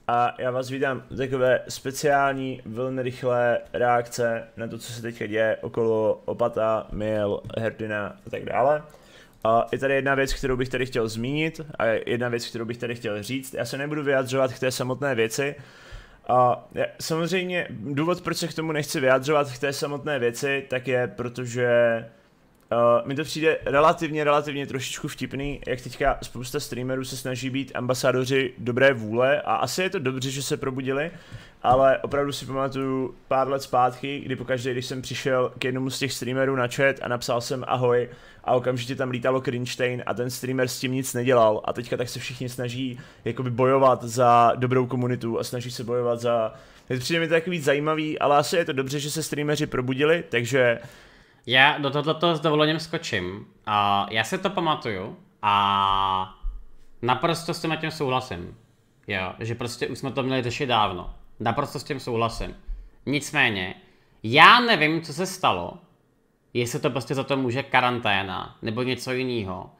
[SPEAKER 1] a já vás vítám
[SPEAKER 2] u takové speciální velmi rychlé reakce na to, co se teďka děje okolo Opata, Miel, Herdina a tak dále. A je tady jedna věc, kterou bych tady chtěl zmínit a jedna věc, kterou bych tady chtěl říct. Já se nebudu vyjadřovat k té samotné věci, a samozřejmě důvod, proč se k tomu nechci vyjadřovat k té samotné věci, tak je, protože Uh, mi to přijde relativně, relativně trošičku vtipný, jak teďka spousta streamerů se snaží být ambasádoři dobré vůle a asi je to dobře, že se probudili, ale opravdu si pamatuju pár let zpátky, kdy pokaždé, když jsem přišel k jednomu z těch streamerů na chat a napsal jsem ahoj a okamžitě tam lítalo Cringetain a ten streamer s tím nic nedělal a teďka tak se všichni snaží jakoby bojovat za dobrou komunitu a snaží se bojovat za... přijde mi to takový zajímavý, ale asi je to dobře, že se streameři probudili, takže
[SPEAKER 1] já do tohoto s dovolením skočím. A já si to pamatuju a naprosto s tím, tím souhlasím. Jo, že prostě už jsme to měli řešit dávno. Naprosto s tím souhlasím. Nicméně, já nevím, co se stalo, jestli to prostě za to může karanténa nebo něco jiného.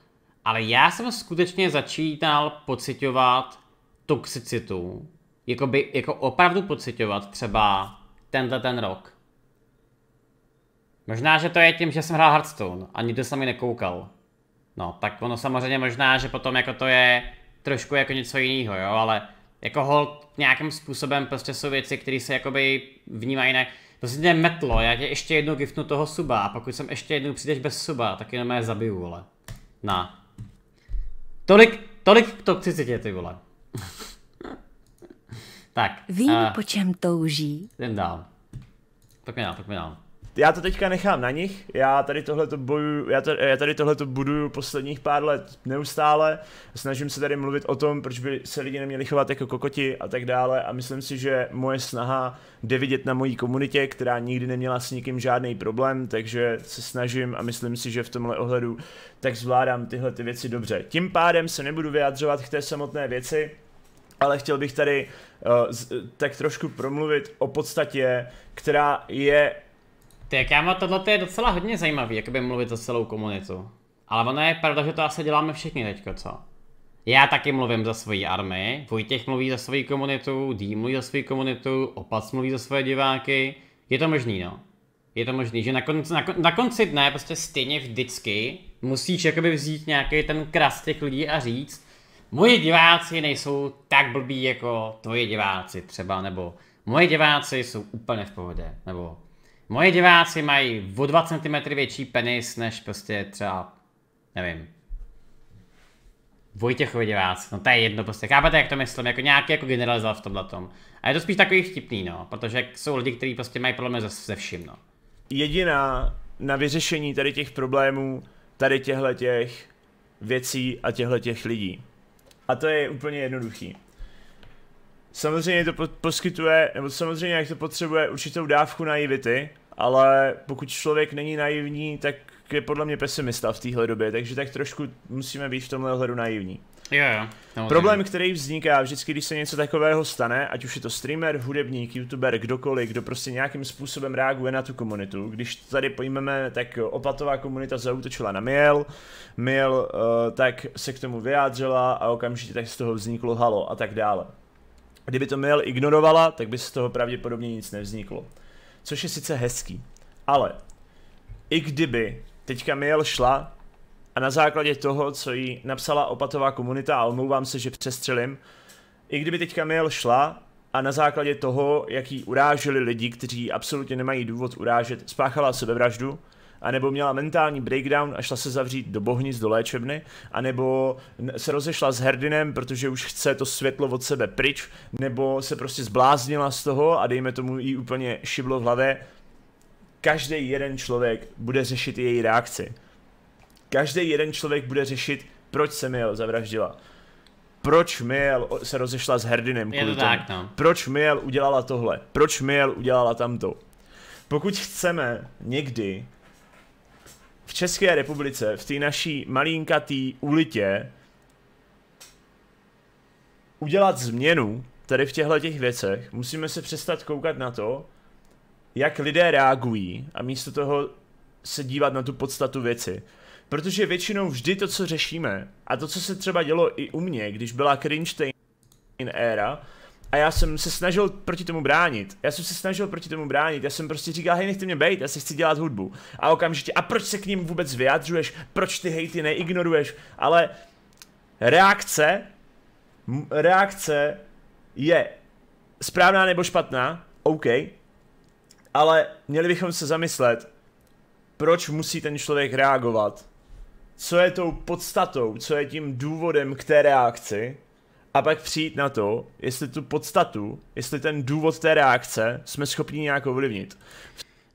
[SPEAKER 1] Ale já jsem skutečně začínal pocitovat toxicitu. jako by jako opravdu pocitovat třeba tenhle ten rok. Možná, že to je tím, že jsem hrál Hearthstone a nikdo se mi nekoukal. No, tak ono samozřejmě možná, že potom jako to je trošku jako něco jiného, jo, ale jako hold nějakým způsobem prostě jsou věci, které se jakoby vnímají ne. Prostě mě metlo, já tě ještě jednou giftnu toho suba a pokud jsem ještě jednou přijdeš bez suba, tak jenom je zabiju, vole. Na. Tolik, tolik k toxicitě, ty vole. tak. Vím, uh, po čem touží. Jdem dál. Pojďme dál, pojďme dál já to teďka nechám
[SPEAKER 2] na nich, já tady tohleto boju, já, tady já tady tohleto buduju posledních pár let neustále, snažím se tady mluvit o tom, proč by se lidi neměli chovat jako kokoti a tak dále a myslím si, že moje snaha jde vidět na mojí komunitě, která nikdy neměla s nikým žádný problém, takže se snažím a myslím si, že v tomhle ohledu tak zvládám tyhle ty věci dobře. Tím pádem se nebudu vyjadřovat k té samotné věci, ale chtěl bych tady uh, z,
[SPEAKER 1] tak trošku promluvit o podstatě, která je ty, mám tohle je docela hodně zajímavý, jakoby mluvit za celou komunitu. Ale ono je pravda, že to asi děláme všichni teďko, co? Já taky mluvím za svoji army, Vojtěch mluví za svoji komunitu, Dý mluví za svoji komunitu, Opac mluví za svoje diváky. Je to možný, no. Je to možný, že na konci, na, na konci dne prostě stejně vždycky musíš jakoby vzít nějaký ten kras těch lidí a říct, moji diváci nejsou tak blbí jako tvoji diváci třeba, nebo moje diváci jsou úplně v pohodě, nebo Moje diváci mají o 2 cm větší penis než prostě třeba, nevím, Vojtěchovi diváci, no to je jedno prostě, chápete jak to myslím, jako nějaký jako generalizovat v tomhle tom. A je to spíš takový vtipný, no, protože jsou lidi, kteří prostě mají problémy se, se vším, no. Jediná
[SPEAKER 2] na vyřešení tady těch problémů, tady těchto těch věcí a těchto těch lidí. A to je úplně jednoduchý. Samozřejmě to poskytuje, nebo samozřejmě jak to potřebuje určitou dávku naivity, ale pokud člověk není naivní, tak je podle mě pesimista v téhle době, takže tak trošku musíme být v tomhle ohledu naivní.
[SPEAKER 1] Jo, jo. No, Problém,
[SPEAKER 2] který vzniká vždycky, když se něco takového stane, ať už je to streamer, hudebník, youtuber, kdokoliv, kdo prostě nějakým způsobem reaguje na tu komunitu. Když tady pojmeme, tak opatová komunita zautočila na Miel, Miel uh, eh, tak se k tomu vyjádřila a okamžitě tak z toho vzniklo halo a tak dále. Kdyby to Miel ignorovala, tak by z toho pravděpodobně nic nevzniklo což je sice hezký, ale i kdyby teďka Miel šla a na základě toho, co jí napsala opatová komunita, a omlouvám se, že přestřelím, i kdyby teďka Miel šla a na základě toho, jak jí urážili lidi, kteří absolutně nemají důvod urážet, spáchala sebevraždu, anebo měla mentální breakdown a šla se zavřít do bohnic, do léčebny, anebo se rozešla s herdinem, protože už chce to světlo od sebe pryč, nebo se prostě zbláznila z toho a dejme tomu jí úplně šiblo v hlavě. Každý jeden člověk bude řešit její reakci. Každý jeden člověk bude řešit, proč se mi zavraždila proč Miel se rozešla s Herdinem Je to tak, no. Proč Miel udělala tohle? Proč Miel udělala tamto? Pokud chceme někdy v České republice, v té naší malinkatý ulitě, udělat změnu tady v těchto těch věcech, musíme se přestat koukat na to, jak lidé reagují a místo toho se dívat na tu podstatu věci. Protože většinou vždy to, co řešíme, a to, co se třeba dělo i u mě, když byla cringe era a já jsem se snažil proti tomu bránit. Já jsem se snažil proti tomu bránit. Já jsem prostě říkal, hej, nechte mě bejt, já si chci dělat hudbu. A okamžitě, a proč se k ním vůbec vyjadřuješ? Proč ty hejty neignoruješ? Ale reakce, reakce je správná nebo špatná, OK, ale měli bychom se zamyslet, proč musí ten člověk reagovat, co je tou podstatou, co je tím důvodem k té reakci a pak přijít na to, jestli tu podstatu, jestli ten důvod té reakce jsme schopni nějak ovlivnit.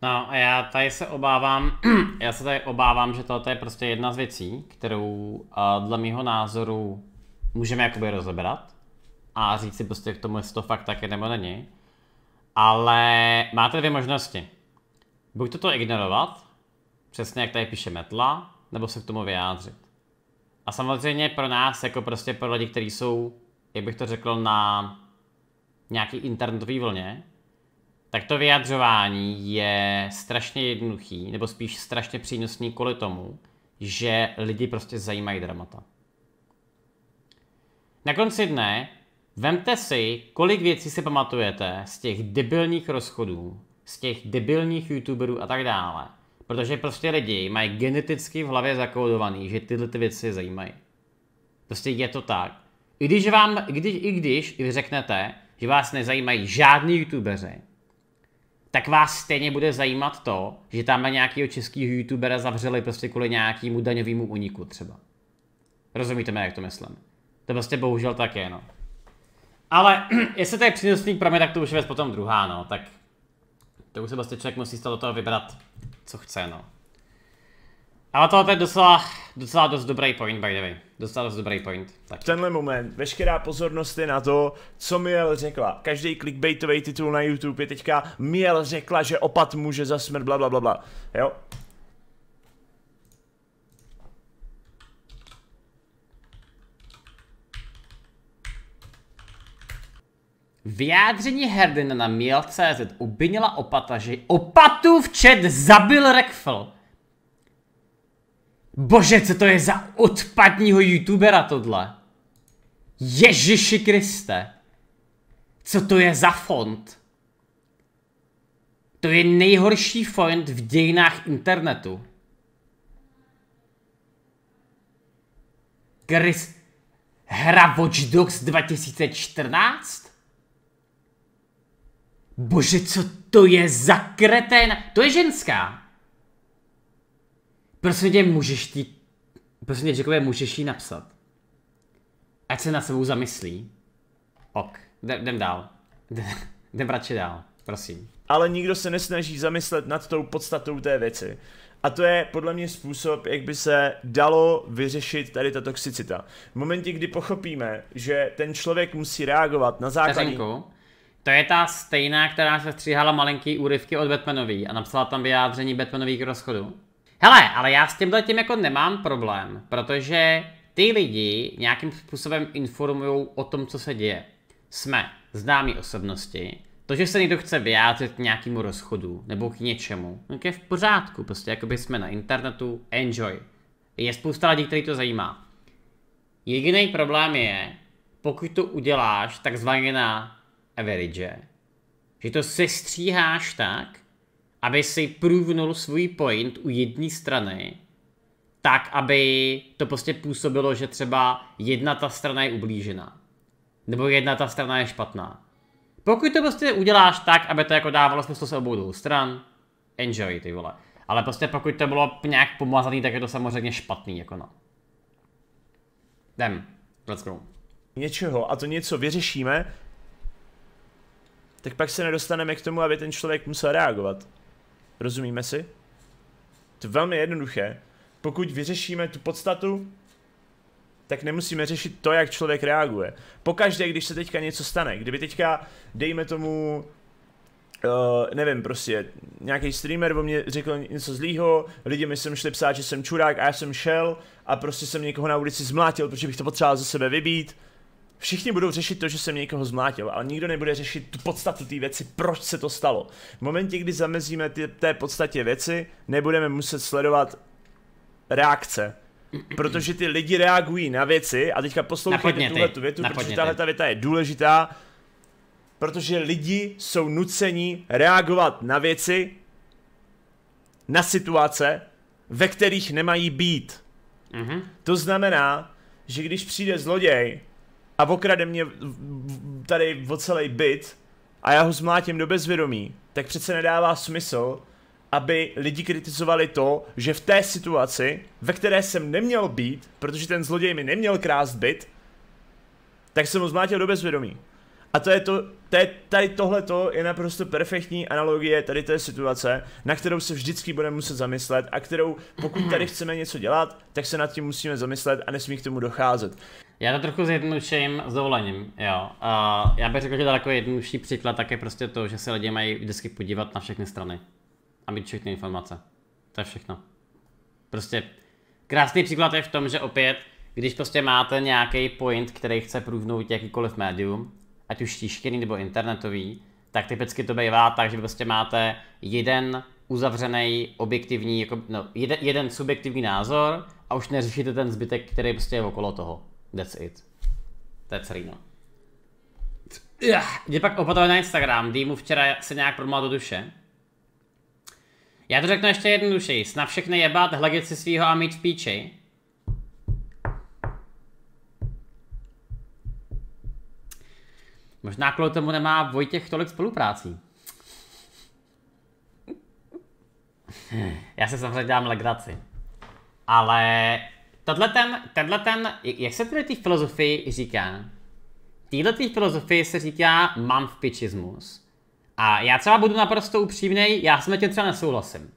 [SPEAKER 1] No a já tady se obávám, já se tady obávám, že tohle je prostě jedna z věcí, kterou uh, dle mého názoru můžeme jakoby rozebrat a říct si prostě k tomu, jestli to fakt tak je nebo není. Ale máte dvě možnosti. Buď to ignorovat, přesně jak tady píše Metla, nebo se k tomu vyjádřit. A samozřejmě pro nás, jako prostě pro lidi, kteří jsou jak bych to řekl, na nějaký internetový vlně, tak to vyjadřování je strašně jednoduchý, nebo spíš strašně přínosný kvůli tomu, že lidi prostě zajímají dramata. Na konci dne vemte si, kolik věcí si pamatujete z těch debilních rozchodů, z těch debilních youtuberů a tak dále. Protože prostě lidi mají geneticky v hlavě zakódovaný, že tyhle ty věci zajímají. Prostě je to tak. I když vám, když, i když vy řeknete, že vás nezajímají žádní youtubeři, tak vás stejně bude zajímat to, že tam na nějakého českého youtubera zavřeli prostě kvůli nějakému daňovému uniku třeba. Rozumíte mi, jak to myslím? To prostě bohužel tak je, no. Ale jestli to je přínosný pro mě, tak to už je potom druhá, no. Tak to už se prostě člověk musí z toho vybrat, co chce, no. Ale tohle je docela, docela dost dobrý point, by the way. Docela dost dobrý
[SPEAKER 2] point. Tak. V tenhle moment veškerá pozornost je na to, co Miel řekla. Každý clickbaitový titul na YouTube je teďka Miel řekla, že opat může za smrt, bla, bla, bla, bla. Jo?
[SPEAKER 1] Vyjádření Herdina na Miel.cz obvinila opata, že opatův chat zabil Rekfl. Bože, co to je za odpadního youtubera tohle? Ježiši Kriste. Co to je za font? To je nejhorší font v dějinách internetu. Chris... Hra Watch Dogs 2014? Bože, co to je za kretén? To je ženská. Prosím tě, můžeš ti, prosím tě, Jackové, můžeš jí napsat. Ať se na sebou zamyslí. Ok, jdem dál. Jdem radši dál, prosím. Ale nikdo se nesnaží zamyslet nad tou podstatou té věci.
[SPEAKER 2] A to je podle mě způsob, jak by se dalo vyřešit tady ta toxicita. V momentě, kdy pochopíme, že ten člověk musí reagovat na základě...
[SPEAKER 1] To je ta stejná, která se stříhala malinký úryvky od Batmanový a napsala tam vyjádření Batmanových k rozchodu? Hele, ale já s tímhle tím jako nemám problém, protože ty lidi nějakým způsobem informují o tom, co se děje. Jsme známí osobnosti, to, že se někdo chce vyjádřit k nějakému rozchodu nebo k něčemu, tak je v pořádku, prostě jakoby jsme na internetu, enjoy. Je spousta lidí, který to zajímá. Jediný problém je, pokud to uděláš takzvaně na average, že to sestříháš tak, aby si průvnul svůj point u jedné strany, tak, aby to prostě působilo, že třeba jedna ta strana je ublížena, Nebo jedna ta strana je špatná. Pokud to prostě uděláš tak, aby to jako dávalo smysl se obou dvou stran, enjoy ty vole. Ale prostě pokud to bylo nějak pomazaný, tak je to samozřejmě špatný, jako no. Jdem, let's go. Něčeho a to něco vyřešíme,
[SPEAKER 2] tak pak se nedostaneme k tomu, aby ten člověk musel reagovat. Rozumíme si? To je velmi jednoduché. Pokud vyřešíme tu podstatu, tak nemusíme řešit to, jak člověk reaguje. Pokaždé, když se teďka něco stane, kdyby teďka, dejme tomu, Uh, nevím, prostě nějaký streamer o mě řekl něco zlýho, lidi mi sem šli psát, že jsem čurák a já jsem šel a prostě jsem někoho na ulici zmlátil, protože bych to potřeboval ze sebe vybít Všichni budou řešit to, že jsem někoho zmlátil, ale nikdo nebude řešit tu podstatu té věci, proč se to stalo. V momentě, kdy zamezíme ty, té podstatě věci, nebudeme muset sledovat reakce. Protože ty lidi reagují na věci a teďka poslouchejte tuhle tu větu, protože tahle ta věta je důležitá, protože lidi jsou nuceni reagovat na věci, na situace, ve kterých nemají být. Mm-hmm. To znamená, že když přijde zloděj a okrade mě tady o celý byt a já ho zmlátím do bezvědomí, tak přece nedává smysl, aby lidi kritizovali to, že v té situaci, ve které jsem neměl být, protože ten zloděj mi neměl krást byt, tak jsem ho zmlátil do bezvědomí. A to je to, to je, tady tohleto je naprosto perfektní analogie tady té situace, na kterou se vždycky budeme muset zamyslet
[SPEAKER 1] a kterou, pokud tady chceme něco dělat, tak se nad tím musíme zamyslet a nesmí k tomu docházet. Já to trochu zjednoduším s dovolením, jo. Uh, já bych řekl, že to takový jednodušší příklad tak je prostě to, že se lidi mají vždycky podívat na všechny strany a mít všechny informace. To je všechno. Prostě krásný příklad je v tom, že opět, když prostě máte nějaký point, který chce průvnout jakýkoliv médium, ať už tištěný nebo internetový, tak typicky to bývá tak, že prostě máte jeden uzavřený objektivní, jako, no, jeden, jeden subjektivní názor a už neřešíte ten zbytek, který prostě je okolo toho. That's it. To je celý, no. Mě pak opatovat na Instagram, mu včera se nějak promlal do duše. Já to řeknu ještě jednodušeji, na všechny jebat, hledět si svýho a mít v píči. Možná kvůli tomu nemá Vojtěch tolik spoluprácí. Já se samozřejmě dělám legraci. Ale Tenhle ten, tenhle ten, jak se tyhle té filozofii říká? Týhle té filozofii se říká manfpičismus. A já třeba budu naprosto upřímný, já s tím třeba nesouhlasím.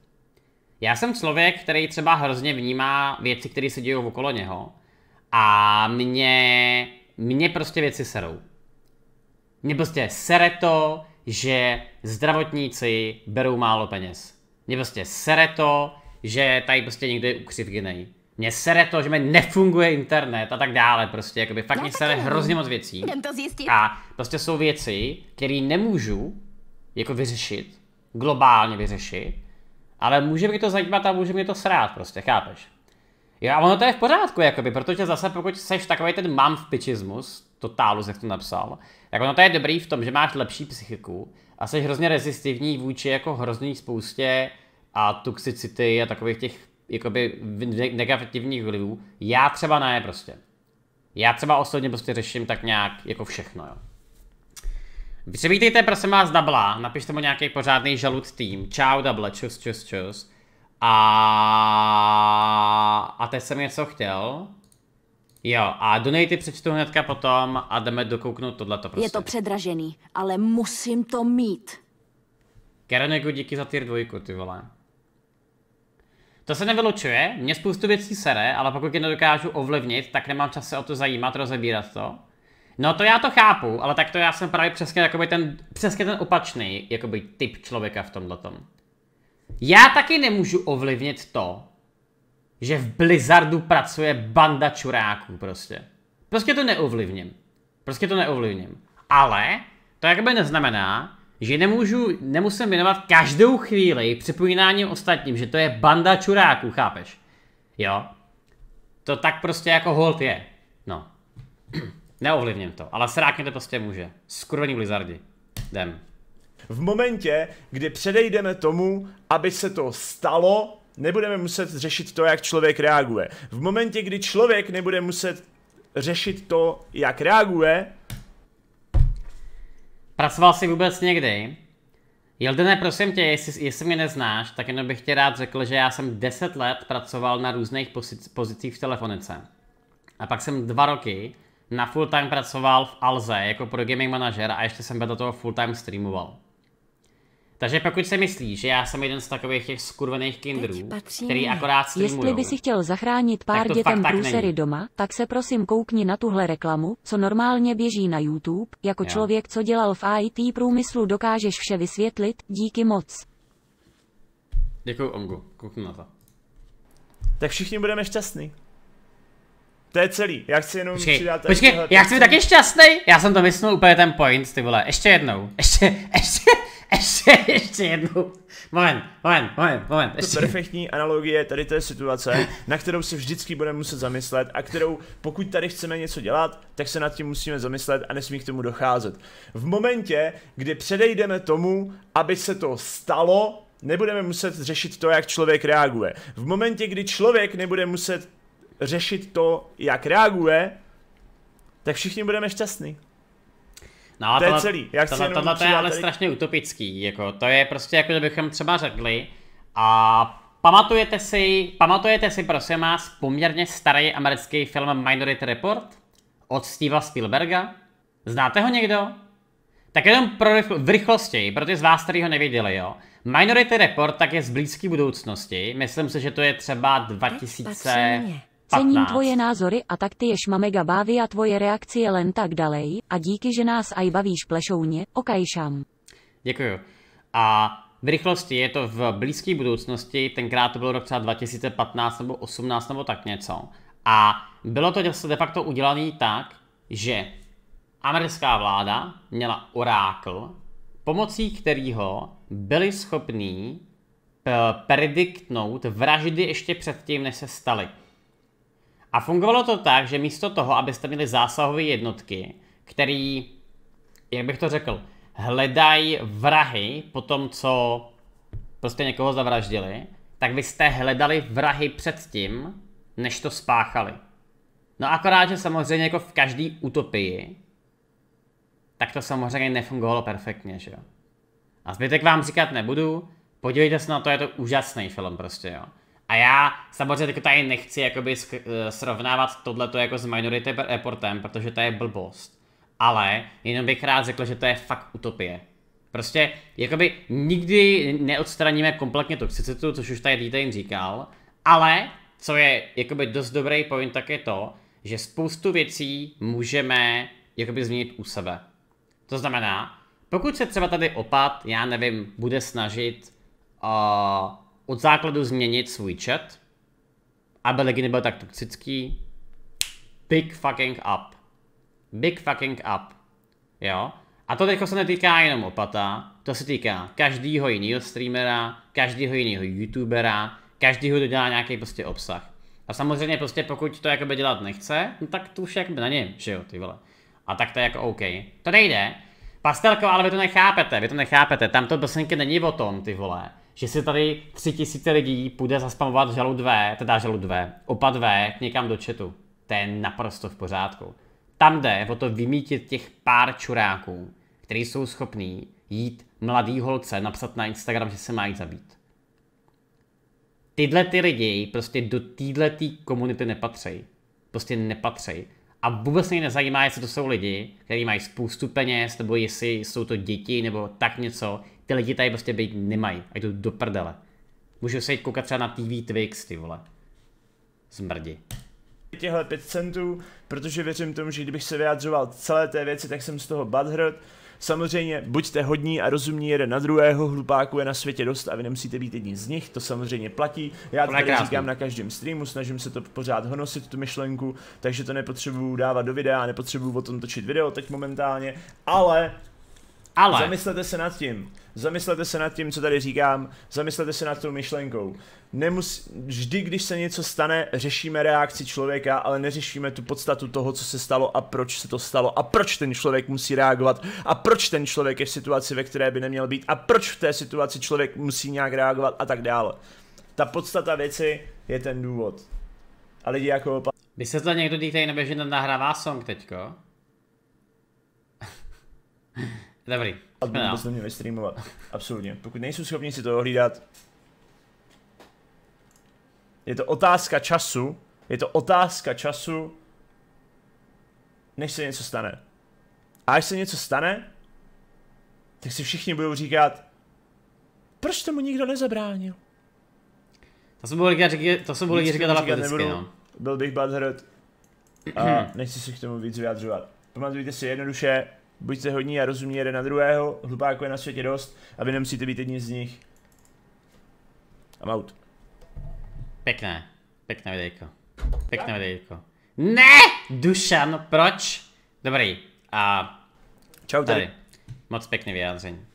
[SPEAKER 1] Já jsem člověk, který třeba hrozně vnímá věci, které se dějí okolo něho. A mě, mě prostě věci serou. Mě prostě sere to, že zdravotníci berou málo peněz. Mě prostě sere to, že tady prostě někdo je ukřivgenej mě sere to, že mi nefunguje internet a tak dále, prostě, jakoby fakt mě sere hrozně moc věcí.
[SPEAKER 3] to zjistit. A
[SPEAKER 1] prostě jsou věci, které nemůžu jako vyřešit, globálně vyřešit, ale může mě to zajímat a může mě to srát prostě, chápeš? Jo a ono to je v pořádku, jakoby, protože zase pokud seš takový ten mám v pičismus, totálu, jak to napsal, tak ono to je dobrý v tom, že máš lepší psychiku a jsi hrozně rezistivní vůči jako hrozný spoustě a toxicity a takových těch jakoby negativních vlivů. Já třeba ne prostě. Já třeba osobně prostě řeším tak nějak jako všechno, jo. Přivítejte, prosím vás, Dabla, napište mu nějaký pořádný žalud tým. Čau, Dabla, čus, čus, čus. A... A teď jsem něco chtěl. Jo, a donaty přečtu hnedka potom a jdeme dokouknout tohleto prostě. Je to
[SPEAKER 3] předražený, ale musím to
[SPEAKER 1] mít. Keroniku, díky za tier dvojku, ty vole. To se nevylučuje, mě spoustu věcí sere, ale pokud je nedokážu ovlivnit, tak nemám čas se o to zajímat, rozebírat to. No to já to chápu, ale tak to já jsem právě přesně jakoby ten, přesně ten opačný jakoby typ člověka v tomhle tom. Já taky nemůžu ovlivnit to, že v Blizzardu pracuje banda čuráků prostě. Prostě to neovlivním. Prostě to neovlivním. Ale to jakoby neznamená, že nemůžu, nemusím věnovat každou chvíli připomínáním ostatním, že to je banda čuráků, chápeš? Jo? To tak prostě jako hold je. No. Neovlivním to, ale srákně to prostě může. Skurvení blizardi. Jdem.
[SPEAKER 2] V momentě, kdy předejdeme tomu, aby se to stalo, nebudeme muset řešit to, jak člověk reaguje. V momentě, kdy člověk nebude muset řešit
[SPEAKER 1] to, jak reaguje, Pracoval jsi vůbec někdy? Jeldene, prosím tě, jestli, jestli mě neznáš, tak jenom bych tě rád řekl, že já jsem 10 let pracoval na různých pozic, pozicích v telefonice. A pak jsem dva roky na full time pracoval v Alze jako pro gaming manažer a ještě jsem vedle toho full time streamoval. Takže pokud si myslíš, že já jsem jeden z takových těch skurvených kindrů, který akorát streamujou, Jestli by si
[SPEAKER 3] chtěl zachránit pár dětem průsery doma, tak se prosím koukni na tuhle reklamu, co normálně běží na YouTube, jako jo. člověk, co dělal v IT průmyslu, dokážeš vše vysvětlit, díky moc.
[SPEAKER 1] Děkuji Ongu, kouknu na to. Tak všichni budeme šťastní.
[SPEAKER 2] To je celý, já chci jenom počkej, přidat... Počkej, já chci být taky
[SPEAKER 1] šťastný. Já jsem to myslel úplně ten point, ty vole, ještě jednou, ještě, ještě, ještě, ještě jednou. Moment, moment, moment, moment. Ještě. To
[SPEAKER 2] perfektní analogie tady té situace, na kterou se vždycky budeme muset zamyslet a kterou, pokud tady chceme něco dělat, tak se nad tím musíme zamyslet a nesmí k tomu docházet. V momentě, kdy předejdeme tomu, aby se to stalo, nebudeme muset řešit to, jak člověk reaguje. V momentě, kdy člověk nebude muset řešit to, jak reaguje, tak všichni budeme šťastní.
[SPEAKER 1] No, to, je tohle, celý. Jak tohle, tohle, tohle to je ale tady... strašně utopický. Jako, to je prostě jako, kdybychom třeba řekli a pamatujete si, pamatujete si prosím vás poměrně starý americký film Minority Report od Steva Spielberga? Znáte ho někdo? Tak jenom pro rychl- v rychlosti, pro ty z vás, který ho nevěděli, jo. Minority Report tak je z blízké budoucnosti. Myslím si, že to je třeba 2000... Cením tvoje
[SPEAKER 3] názory a tak ty ješ mamega bávy a tvoje reakce je len tak dalej a díky, že nás aj bavíš plešouně, okajšám.
[SPEAKER 1] Děkuju. A v rychlosti je to v blízké budoucnosti, tenkrát to bylo rok třeba 2015 nebo 18 nebo tak něco. A bylo to de facto udělané tak, že americká vláda měla orákl, pomocí kterého byli schopní eh, prediktnout vraždy ještě předtím, než se staly. A fungovalo to tak, že místo toho, abyste měli zásahové jednotky, který, jak bych to řekl, hledají vrahy po tom, co prostě někoho zavraždili, tak vy jste hledali vrahy předtím, než to spáchali. No akorát, že samozřejmě jako v každý utopii, tak to samozřejmě nefungovalo perfektně, že jo. A zbytek vám říkat nebudu, podívejte se na to, je to úžasný film prostě, jo. A já samozřejmě tady nechci jakoby eh, srovnávat tohleto jako s Minority Reportem, protože to je blbost. Ale jenom bych rád řekl, že to je fakt utopie. Prostě, jakoby nikdy neodstraníme kompletně toxicitu, což už tady Dietain říkal, ale co je jakoby dost dobrý point, tak je to, že spoustu věcí můžeme jakoby změnit u sebe. To znamená, pokud se třeba tady opat, já nevím, bude snažit uh, od základu změnit svůj chat, aby lidi nebyl tak toxický. Big fucking up. Big fucking up. Jo? A to teďko se netýká jenom opata, to se týká každého jiného streamera, každého jiného youtubera, každého, kdo dělá nějaký prostě obsah. A samozřejmě prostě pokud to jakoby dělat nechce, no tak to už jakoby na něm, že jo, ty vole. A tak to je jako OK. To nejde. Pastelko, ale vy to nechápete, vy to nechápete, tam to prostě není o tom, ty vole že si tady tři tisíce lidí půjde zaspamovat žaludvé, teda žaludvé, opadvé někam do chatu. To je naprosto v pořádku. Tam jde o to vymítit těch pár čuráků, který jsou schopní jít mladý holce napsat na Instagram, že se mají zabít. Tyhle ty lidi prostě do téhle tý komunity nepatří. Prostě nepatří. A vůbec mě nezajímá, jestli to jsou lidi, kteří mají spoustu peněz, nebo jestli jsou to děti, nebo tak něco. Ty lidi tady prostě být nemají, a jdou do prdele. Můžu se jít koukat třeba na TV Twix, ty vole. Zmrdi
[SPEAKER 2] Těhle 5 centů, protože věřím tomu, že kdybych se vyjadřoval celé té věci, tak jsem z toho badhrd. Samozřejmě buďte hodní a rozumní jeden na druhého, hlupáku je na světě dost a vy nemusíte být jedním z nich, to samozřejmě platí. Já to říkám na každém streamu, snažím se to pořád honosit, tu myšlenku, takže to nepotřebuju dávat do videa, nepotřebuju o tom točit video teď momentálně, ale ale... Zamyslete se nad tím. Zamyslete se nad tím, co tady říkám. Zamyslete se nad tou myšlenkou. Nemus... Vždy, když se něco stane, řešíme reakci člověka, ale neřešíme tu podstatu toho, co se stalo a proč se to stalo a proč ten člověk musí reagovat a proč ten člověk je v situaci, ve které by neměl být a proč v té situaci člověk musí nějak reagovat a tak dále. Ta podstata věci
[SPEAKER 1] je ten důvod. A lidi jako opa... Když se to někdo dítej nebo že nahrává song teďko?
[SPEAKER 2] Dobrý. A vůbec neměli no. streamovat. Absolutně. Pokud nejsou schopni si to ohlídat, je to otázka času, je to otázka času, než se něco stane. A až se něco stane, tak si všichni budou říkat, proč tomu nikdo nezabránil? To jsem byl říkat, to jsem byl říkat, říkat vždycky, nebudu, no. Byl bych badhrd a nechci se k tomu víc vyjadřovat. Pamatujte si jednoduše, Buďte hodní a rozumní jeden na druhého, hlupáku je na světě dost a vy nemusíte být jedním z nich.
[SPEAKER 1] I'm out. Pěkné, pěkné videjko. Pěkné videjko. Ne! Dušan, proč? Dobrý. A... Čau tady. tady. Moc pěkný vyjádření.